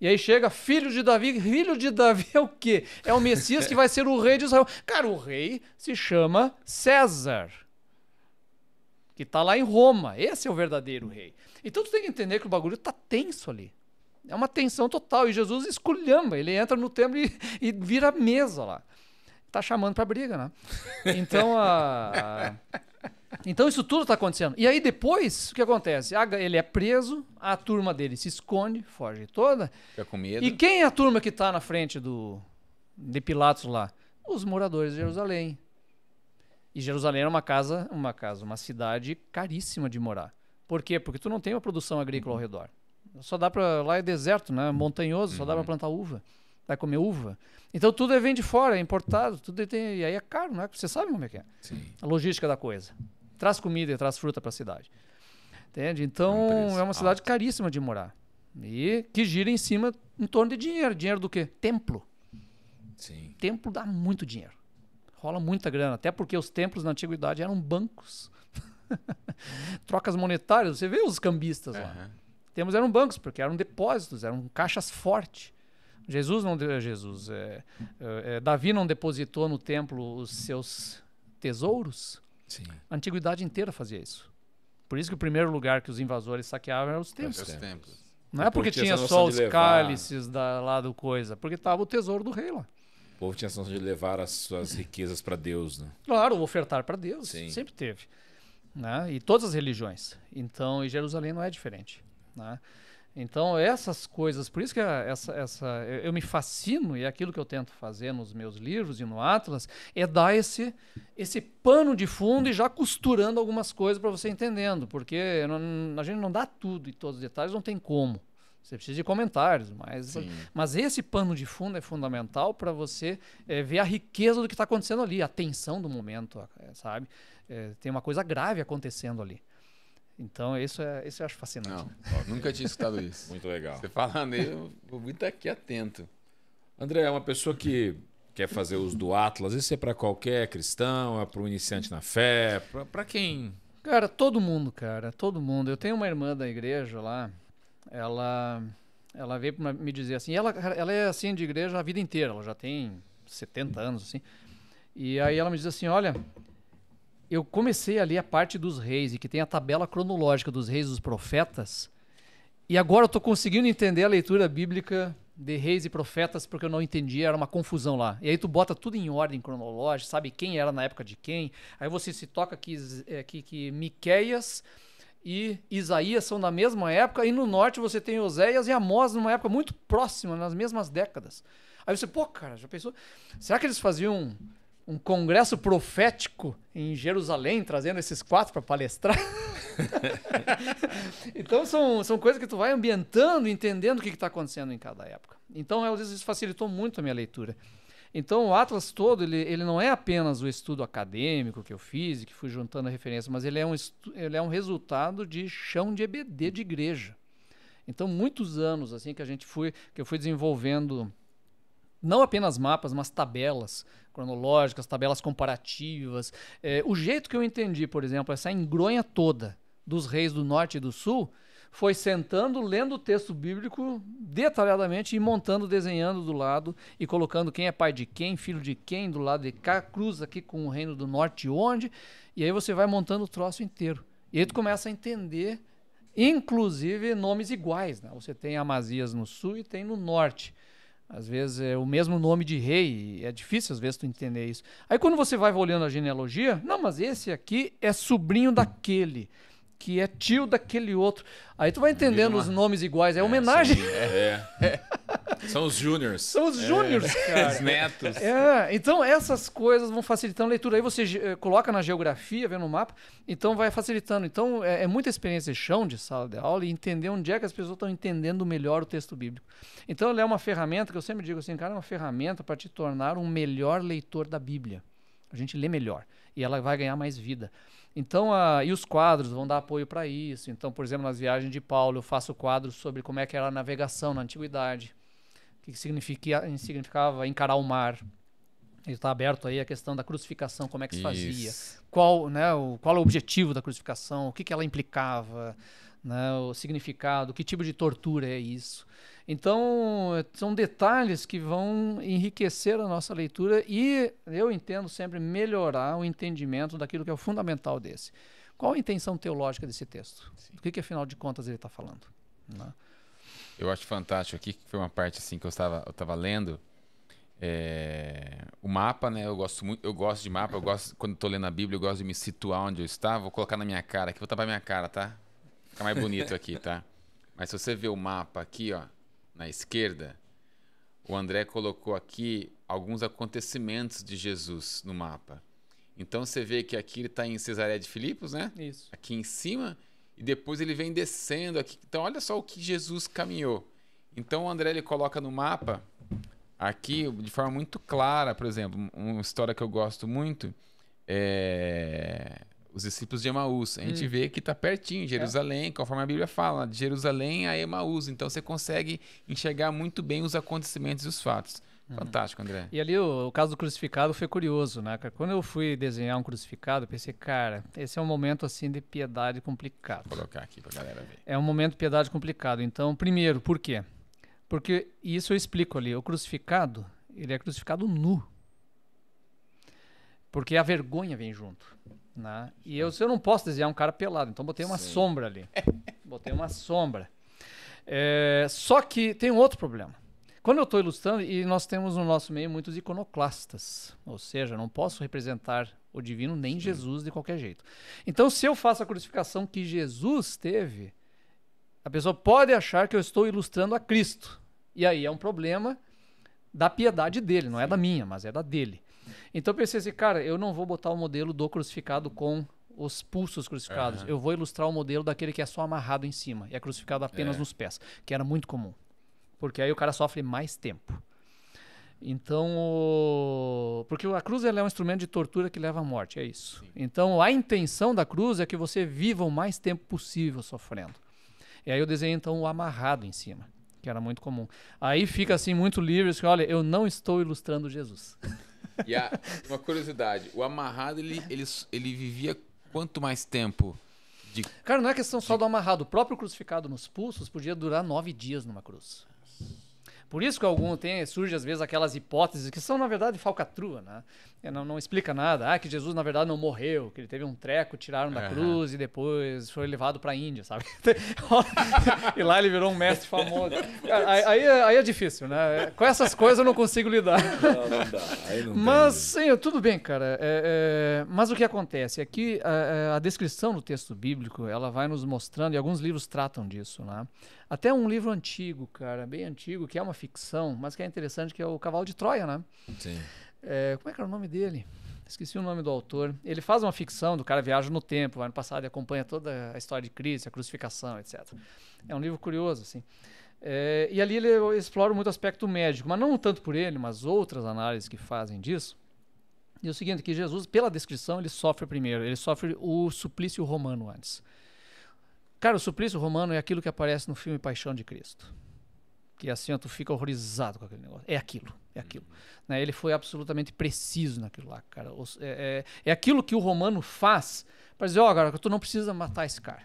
E aí chega, filho de Davi. Filho de Davi é o quê? É o Messias que vai ser o rei de Israel. Cara, o rei se chama César que está lá em Roma. Esse é o verdadeiro rei. Então tu tem que entender que o bagulho está tenso ali. É uma tensão total. E Jesus esculhamba, ele entra no templo e, e vira a mesa lá. Tá chamando para briga, né? Então a. Então isso tudo está acontecendo. E aí depois, o que acontece? Ele é preso, a turma dele se esconde, foge toda. Fica com medo. E quem é a turma que está na frente do de Pilatos lá? Os moradores de Jerusalém. E Jerusalém era uma casa, uma casa, uma cidade caríssima de morar. Por quê? Porque tu não tem uma produção agrícola uhum. ao redor. Só dá para lá é deserto, né? Montanhoso, uhum. só dá para uhum. plantar uva, dá comer uva. Então tudo é, vem de fora, é importado, tudo é, tem, e aí é caro, não é? Você sabe como é que é? Sim. A logística da coisa. Traz comida e traz fruta para a cidade. Entende? Então é, é uma cidade caríssima de morar. E que gira em cima em torno de dinheiro. Dinheiro do quê? Templo. Sim. Templo dá muito dinheiro rola muita grana, até porque os templos na antiguidade eram bancos. *laughs* Trocas monetárias, você vê os cambistas uhum. lá. Temos eram bancos, porque eram depósitos, eram caixas fortes. Jesus não eh, Jesus é, é, Davi não depositou no templo os seus tesouros. Sim. A antiguidade inteira fazia isso. Por isso que o primeiro lugar que os invasores saqueavam era os templos. Os templos. Não é porque, porque tinha só os levar... cálices da, lá do coisa, porque estava o tesouro do rei lá povo tinha a sensação de levar as suas riquezas para Deus, né? Claro, ofertar para Deus, Sim. sempre teve. Né? E todas as religiões. Então, e Jerusalém não é diferente. Né? Então, essas coisas, por isso que essa, essa, eu me fascino, e é aquilo que eu tento fazer nos meus livros e no Atlas, é dar esse, esse pano de fundo e já costurando algumas coisas para você entendendo, porque não, a gente não dá tudo e todos os detalhes, não tem como. Você precisa de comentários, mas, mas esse pano de fundo é fundamental para você é, ver a riqueza do que está acontecendo ali, a tensão do momento, eh, sabe? É, tem uma coisa grave acontecendo ali. Então, isso, é, isso eu acho fascinante. Não, ó, nunca tinha escutado isso. *laughs* Muito legal. Você falando aí, eu vou muito aqui atento. André, é uma pessoa que quer fazer uso do Atlas, isso é para qualquer cristão, é para o iniciante na fé, para quem? Cara, todo mundo, cara, todo mundo. Eu tenho uma irmã da igreja lá, ela ela veio para me dizer assim, ela ela é assim de igreja a vida inteira, ela já tem 70 anos assim. E aí ela me diz assim, olha, eu comecei ali a parte dos reis e que tem a tabela cronológica dos reis e dos profetas. E agora eu estou conseguindo entender a leitura bíblica de reis e profetas porque eu não entendia, era uma confusão lá. E aí tu bota tudo em ordem cronológica, sabe quem era na época de quem. Aí você se toca que, é, que, que Miqueias e Isaías são da mesma época, e no norte você tem Oséias e Amós numa época muito próxima, nas mesmas décadas. Aí você, pô, cara, já pensou? Será que eles faziam um, um congresso profético em Jerusalém, trazendo esses quatro para palestrar? *laughs* então são, são coisas que tu vai ambientando, entendendo o que está acontecendo em cada época. Então, às vezes, isso facilitou muito a minha leitura. Então o Atlas todo, ele, ele não é apenas o estudo acadêmico que eu fiz e que fui juntando a referência, mas ele é, um ele é um resultado de chão de EBD de igreja. Então muitos anos assim que a gente foi, que eu fui desenvolvendo não apenas mapas, mas tabelas cronológicas, tabelas comparativas. É, o jeito que eu entendi, por exemplo, essa engronha toda dos reis do norte e do sul, foi sentando, lendo o texto bíblico detalhadamente e montando, desenhando do lado e colocando quem é pai de quem, filho de quem, do lado de cá, cruz aqui com o reino do norte onde. E aí você vai montando o troço inteiro. E aí tu começa a entender, inclusive, nomes iguais. Né? Você tem Amazias no sul e tem no norte. Às vezes é o mesmo nome de rei, é difícil às vezes tu entender isso. Aí quando você vai olhando a genealogia, não, mas esse aqui é sobrinho daquele que é tio daquele outro. Aí tu vai entendendo os nomes iguais, é, é homenagem. São, é, é. *laughs* são os júniors. São os é. júniors, é. cara. Os *laughs* netos. É, então essas coisas vão facilitando a leitura. Aí você eh, coloca na geografia, vendo o mapa, então vai facilitando. Então é, é, muita experiência de chão de sala de aula e entender onde é que as pessoas estão entendendo melhor o texto bíblico. Então ele é uma ferramenta que eu sempre digo assim, cara, é uma ferramenta para te tornar um melhor leitor da Bíblia. A gente lê melhor e ela vai ganhar mais vida. Então, a, e os quadros vão dar apoio para isso. Então, por exemplo, nas viagens de Paulo, eu faço quadros sobre como é que era a navegação na antiguidade, o que, significava encarar o mar. Está aberto aí a questão da crucificação, como é que se fazia, qual, né, o, qual é o objetivo da crucificação, o que, que ela implicava, né, o significado, que tipo de tortura é isso. Então, são detalhes que vão enriquecer a nossa leitura e, eu entendo sempre, melhorar o entendimento daquilo que é o fundamental desse. Qual a intenção teológica desse texto? O que, que, afinal de contas, ele está falando? Né? Eu acho fantástico aqui, que foi uma parte assim que eu estava eu tava lendo. É... o mapa, né? Eu gosto muito, eu gosto de mapa, eu gosto, quando estou lendo a Bíblia, eu gosto de me situar onde eu estava. Vou colocar na minha cara aqui, vou tapar minha cara, tá? Fica mais bonito aqui, tá? *laughs* Mas se você vê o mapa aqui, ó, na esquerda, o André colocou aqui alguns acontecimentos de Jesus no mapa. Então você vê que aqui ele está em Cesareia de Filipos, né? Isso. Aqui em cima. E depois ele vem descendo aqui. Então olha só o que Jesus caminhou. Então o André ele coloca no mapa aqui de forma muito clara, por exemplo, uma história que eu gosto muito é os discípulos de Emaús. A gente hum. vê que está pertinho, é. Jerusalém, é. conforme a Bíblia fala, de Jerusalém a Emaús. Então você consegue enxergar muito bem os acontecimentos e os fatos. Uhum. Fantástico, André. E ali o, o, caso do crucificado foi curioso, né, Quando eu fui desenhar um crucificado, eu pensei, cara, esse é um momento assim de piedade complicado. Vou colocar aqui pra galera ver. É um momento de piedade complicado. Então, primeiro, por quê? Porque isso eu explico ali. O crucificado, ele é crucificado nu. Porque a vergonha vem junto. Né? E eu, eu não posso desenhar um cara pelado, então botei uma Sim. sombra ali. *laughs* botei uma sombra. É, só que tem um outro problema. Quando eu estou ilustrando, e nós temos no nosso meio muitos iconoclastas, ou seja, não posso representar o divino nem Sim. Jesus de qualquer jeito. Então, se eu faço a crucificação que Jesus teve, a pessoa pode achar que eu estou ilustrando a Cristo. E aí é um problema da piedade dele, não Sim. é da minha, mas é da dele. Então eu pensei assim, cara, eu não vou botar o modelo do crucificado com os pulsos crucificados. Uhum. Eu vou ilustrar o modelo daquele que é só amarrado em cima e é crucificado apenas é. nos pés, que era muito comum. Porque aí o cara sofre mais tempo. Então, o... porque a cruz é um instrumento de tortura que leva à morte, é isso. Sim. Então, a intenção da cruz é que você viva o mais tempo possível sofrendo. E aí eu desenhei então o amarrado em cima, que era muito comum. Aí fica assim muito livre, assim, olha, eu não estou ilustrando Jesus. *laughs* E a, uma curiosidade, o amarrado, ele, ele, ele vivia quanto mais tempo? De... Cara, não é questão só do amarrado. O próprio crucificado nos pulsos podia durar nove dias numa cruz. Por isso que algum tem, surge às vezes aquelas hipóteses que são, na verdade, falcatrua, né? É, não, não, explica nada. Ah, que Jesus na verdade não morreu, que ele teve um treco, tiraram da uhum. cruz e depois foi levado para a Índia, sabe? *laughs* e lá ele virou um mestre famoso. Aí, aí, é, aí, é difícil, né? É, com essas coisas eu não consigo lidar. Não, não dá. Aí não mas, né? sim, tudo bem, cara. É, é, mas o que acontece é que a, a, descrição do texto bíblico ela vai nos mostrando, e alguns livros tratam disso, né? Até um livro antigo, cara, bem antigo, que é uma ficção, mas que é interessante, que é o Cavalo de Troia, né? Sim. É, como é que era o nome dele? Esqueci o nome do autor. Ele faz uma ficção do cara viaja no tempo, vai no passado e acompanha toda a história de Cristo, a crucificação, etc. É um livro curioso, assim. É, e ali ele explora muito o aspecto médico, mas não tanto por ele, mas outras análises que fazem disso. E é o seguinte, que Jesus, pela descrição, ele sofre primeiro. Ele sofre o suplício romano antes. Cara, o suplício romano é aquilo que aparece no filme Paixão de Cristo que assim tu fica horrorizado com aquele negócio. É aquilo, é uhum. aquilo. Uhum. Né? Ele foi absolutamente preciso naquilo lá, cara. É, é, é aquilo que o romano faz para dizer, ó, oh, cara, tu não precisa matar esse cara.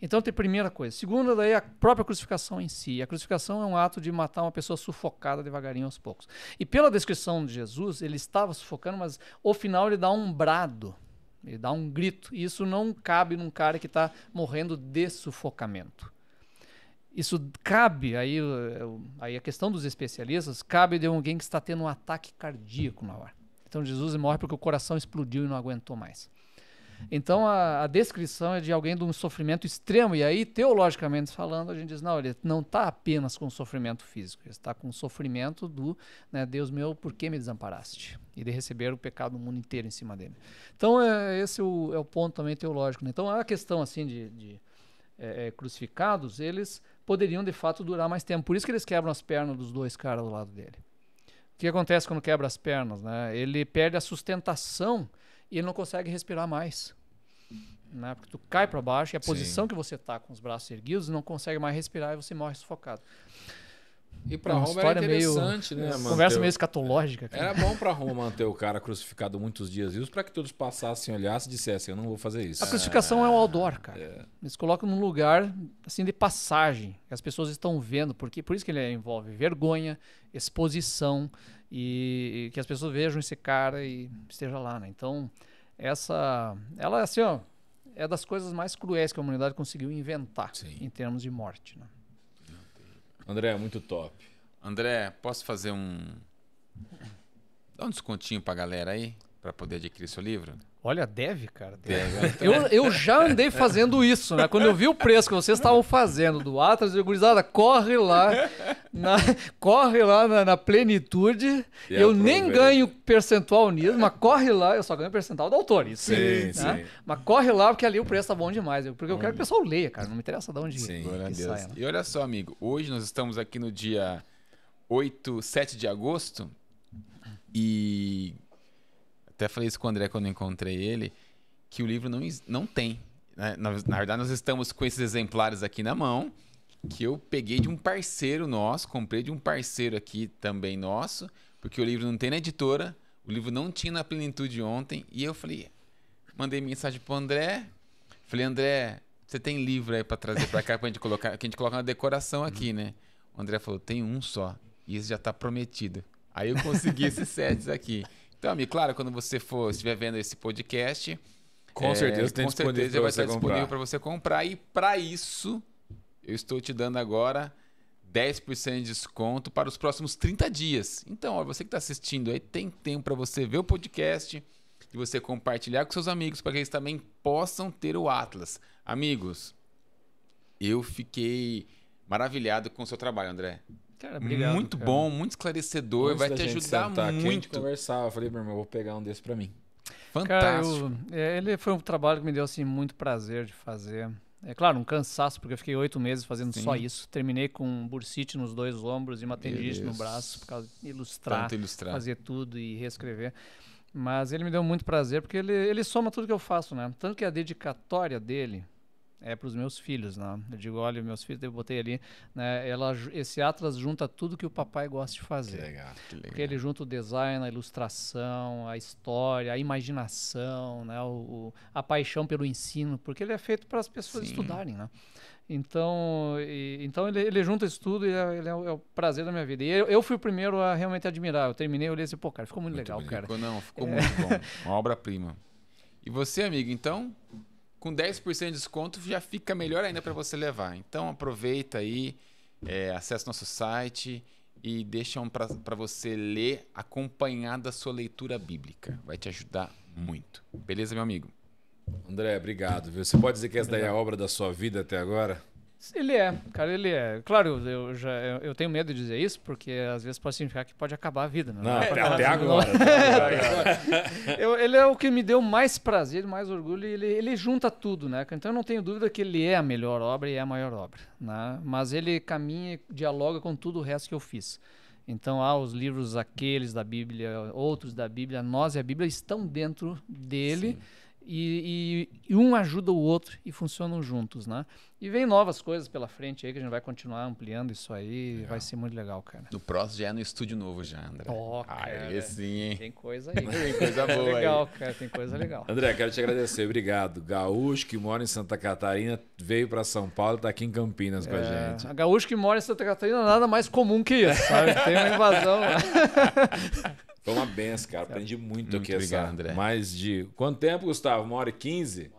Então tem primeira coisa. Segunda, daí a própria crucificação em si. A crucificação é um ato de matar uma pessoa sufocada devagarinho aos poucos. E pela descrição de Jesus, ele estava sufocando, mas ao final ele dá um brado, ele dá um grito. E isso não cabe num cara que está morrendo de sufocamento. Isso cabe, aí, eh, aí a questão dos especialistas, cabe de alguém que está tendo um ataque cardíaco na hora. Então Jesus morre porque o coração explodiu e não aguentou mais. Então a, a, descrição é de alguém de um sofrimento extremo. E aí, teologicamente falando, a gente diz: não, ele não está apenas com sofrimento físico, ele está com sofrimento do né, Deus meu, por que me desamparaste? E de receber o pecado do mundo inteiro em cima dele. Então, é, esse é o, é o ponto também teológico. Né? Então, é a questão assim de, de é, é, crucificados, eles poderiam de fato durar mais tempo. Por isso que eles quebram as pernas dos dois caras do lado dele. O que acontece quando quebra as pernas? Né? Ele perde a sustentação e ele não consegue respirar mais. Né? Porque tu cai para baixo e a Sim. posição que você está com os braços erguidos não consegue mais respirar e você morre sufocado. E para é Roma era interessante, meio, né? É, conversa meio escatológica. Cara. Era bom para Roma manter o cara crucificado muitos dias vivos para que todos passassem, olhassem e dissessem, eu não vou fazer isso. A crucificação é, é um outdoor, cara. É. Eles colocam num lugar assim de passagem, que as pessoas estão vendo, porque por isso que ele envolve vergonha, exposição e, e que as pessoas vejam esse cara e esteja lá, né? Então, essa ela assim, ó, é das coisas mais cruéis que a humanidade conseguiu inventar Sim. em termos de morte, né? André, muito top. André, posso fazer um. Dá um descontinho pra galera aí, pra poder adquirir seu livro? Olha, deve, cara. Deve. Então eu, é. eu já andei fazendo isso, né? Quando eu vi o preço que vocês estavam fazendo do Atlas, eu gurizada, corre lá, na, corre lá na, na plenitude. E é eu nem ganho percentual nisso, mas corre lá, eu só ganho percentual do autor, isso. Sim, né? sim. Mas corre lá, porque ali o preço tá bom demais. Porque eu quero que o pessoal leia, cara. Não me interessa de onde sim, que saia. Né? E olha só, amigo, hoje nós estamos aqui no dia 8, 7 de agosto e até falei isso com o André quando encontrei ele, que o livro não, não tem. Né? Na, na, verdade, nós estamos com esses exemplares aqui na mão, que eu peguei de um parceiro nosso, comprei de um parceiro aqui também nosso, porque o livro não tem na editora, o livro não tinha na plenitude ontem, e eu falei, mandei mensagem pro André, falei, André, você tem livro aí para trazer para cá pra gente colocar, que a gente coloca na decoração aqui, né? O André falou, tem um só, e esse já tá prometido. Aí eu consegui esses sets aqui. Então, amigo, claro, quando você for estiver vendo esse podcast, com é, certeza tem com certeza vai estar disponível para você comprar. E para isso, eu estou te dando agora 10% de desconto para os próximos 30 dias. Então, ó, você que está assistindo aí, tem tempo para você ver o podcast e você compartilhar com seus amigos para que eles também possam ter o Atlas. Amigos, eu fiquei maravilhado com o seu trabalho, André. Cara, obrigado, muito cara. bom, muito esclarecedor, Antes vai te ajudar sentar muito. Aqui, a gente eu falei, meu irmão, eu vou pegar um desses para mim. Fantástico. Cara, eu, é, ele foi um trabalho que me deu assim muito prazer de fazer. É claro, um cansaço, porque eu fiquei oito meses fazendo Sim. só isso. Terminei com bursite nos dois ombros e uma tendinite no braço, por causa de ilustrar, Tanto ilustrar, fazer tudo e reescrever. Mas ele me deu muito prazer, porque ele, ele soma tudo que eu faço, né? Tanto que a dedicatória dele, é para os meus filhos, né? Eu digo, olha, meus filhos, eu botei ali, né? Ela, esse Atlas junta tudo que o papai gosta de fazer. Que legal, que legal. Porque ele junta o design, a ilustração, a história, a imaginação, né? O, o a paixão pelo ensino, porque ele é feito para as pessoas Sim. estudarem, né? Então, e, então ele, ele, junta isso tudo e é, ele é o, é, o, prazer da minha vida. E eu, eu fui o primeiro a realmente admirar. Eu terminei, eu li esse, pô, cara, ficou muito, muito legal, bem. cara. Ficou, não, ficou é. muito bom. *laughs* Uma obra-prima. E você, amigo, então? com 10% de desconto já fica melhor ainda para você levar. Então aproveita aí, é, acessa nosso site e deixa um para você ler acompanhado da sua leitura bíblica. Vai te ajudar muito. Beleza, meu amigo? André, obrigado. Viu? Você pode dizer que essa daí é a obra da sua vida até agora? Ele é, cara, ele é. Claro, eu, já, eu, eu, tenho medo de dizer isso, porque às vezes pode significar que pode acabar a vida. Né? Não, não, até, agora. *laughs* Então, eu, ele é o que me deu mais prazer, mais orgulho, e ele, ele junta tudo, né? Então eu não tenho dúvida que ele é a melhor obra e é a maior obra, né? Mas ele caminha e dialoga com tudo o resto que eu fiz. Então há os livros aqueles da Bíblia, outros da Bíblia, nós e a Bíblia estão dentro dele. Sim e, e, e, um ajuda o outro e funcionam juntos, né? E vem novas coisas pela frente aí que a gente vai continuar ampliando isso aí, é. vai ser muito legal, cara. No próximo já é no estúdio novo já, André. Oh, cara, Aí sim, hein? Tem coisa *laughs* aí. tem coisa boa Legal, aí. cara, tem coisa legal. André, quero te agradecer, obrigado. Gaúcho que mora em Santa Catarina, veio para São Paulo, tá aqui em Campinas é, com a é, gente. A gaúcho que mora em Santa Catarina nada mais comum que isso, sabe? Tem uma invasão. *laughs* Foi uma benção, cara. Aprendi muito, muito aqui obrigado, essa. André. Mais de. Quanto tempo, Gustavo? Uma hora e quinze?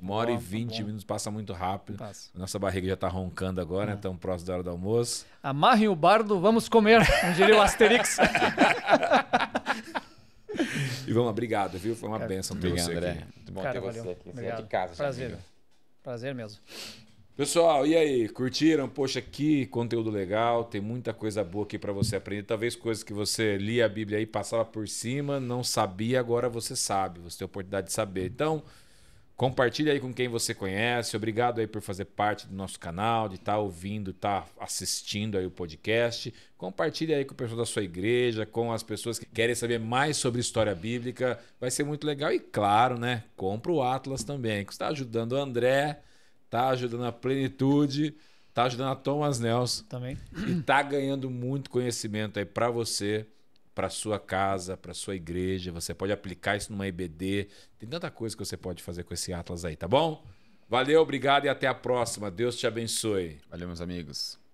Uma hora e tá vinte minutos passa muito rápido. Passa. Nossa barriga já tá roncando agora, então né? próximo da hora do almoço. Amarrem o bardo, vamos comer. Diria o Asterix. e vamos, obrigado, viu? Foi uma cara, benção ter obrigado, você André. Aqui. Muito bom cara, ter valeu. você aqui. Você é de casa, Prazer. Prazer mesmo. Pessoal, e aí? Curtiram? Poxa, que conteúdo legal. Tem muita coisa boa aqui para você aprender. Talvez coisas que você lia a Bíblia e passava por cima, não sabia, agora você sabe. Você tem a oportunidade de saber. Então, compartilha aí com quem você conhece. Obrigado aí por fazer parte do nosso canal, de estar tá ouvindo, estar tá assistindo aí o podcast. Compartilha aí com o pessoal da sua igreja, com as pessoas que querem saber mais sobre história bíblica. Vai ser muito legal. E claro, né? Compra o Atlas também, que está ajudando o André tá ajudando a Plenitude, tá ajudando a Thomas Nelson. Também. E tá ganhando muito conhecimento aí para você, para sua casa, para sua igreja. Você pode aplicar isso numa EBD. Tem tanta coisa que você pode fazer com esse Atlas aí, tá bom? Valeu, obrigado e até a próxima. Deus te abençoe. Valeu, meus amigos.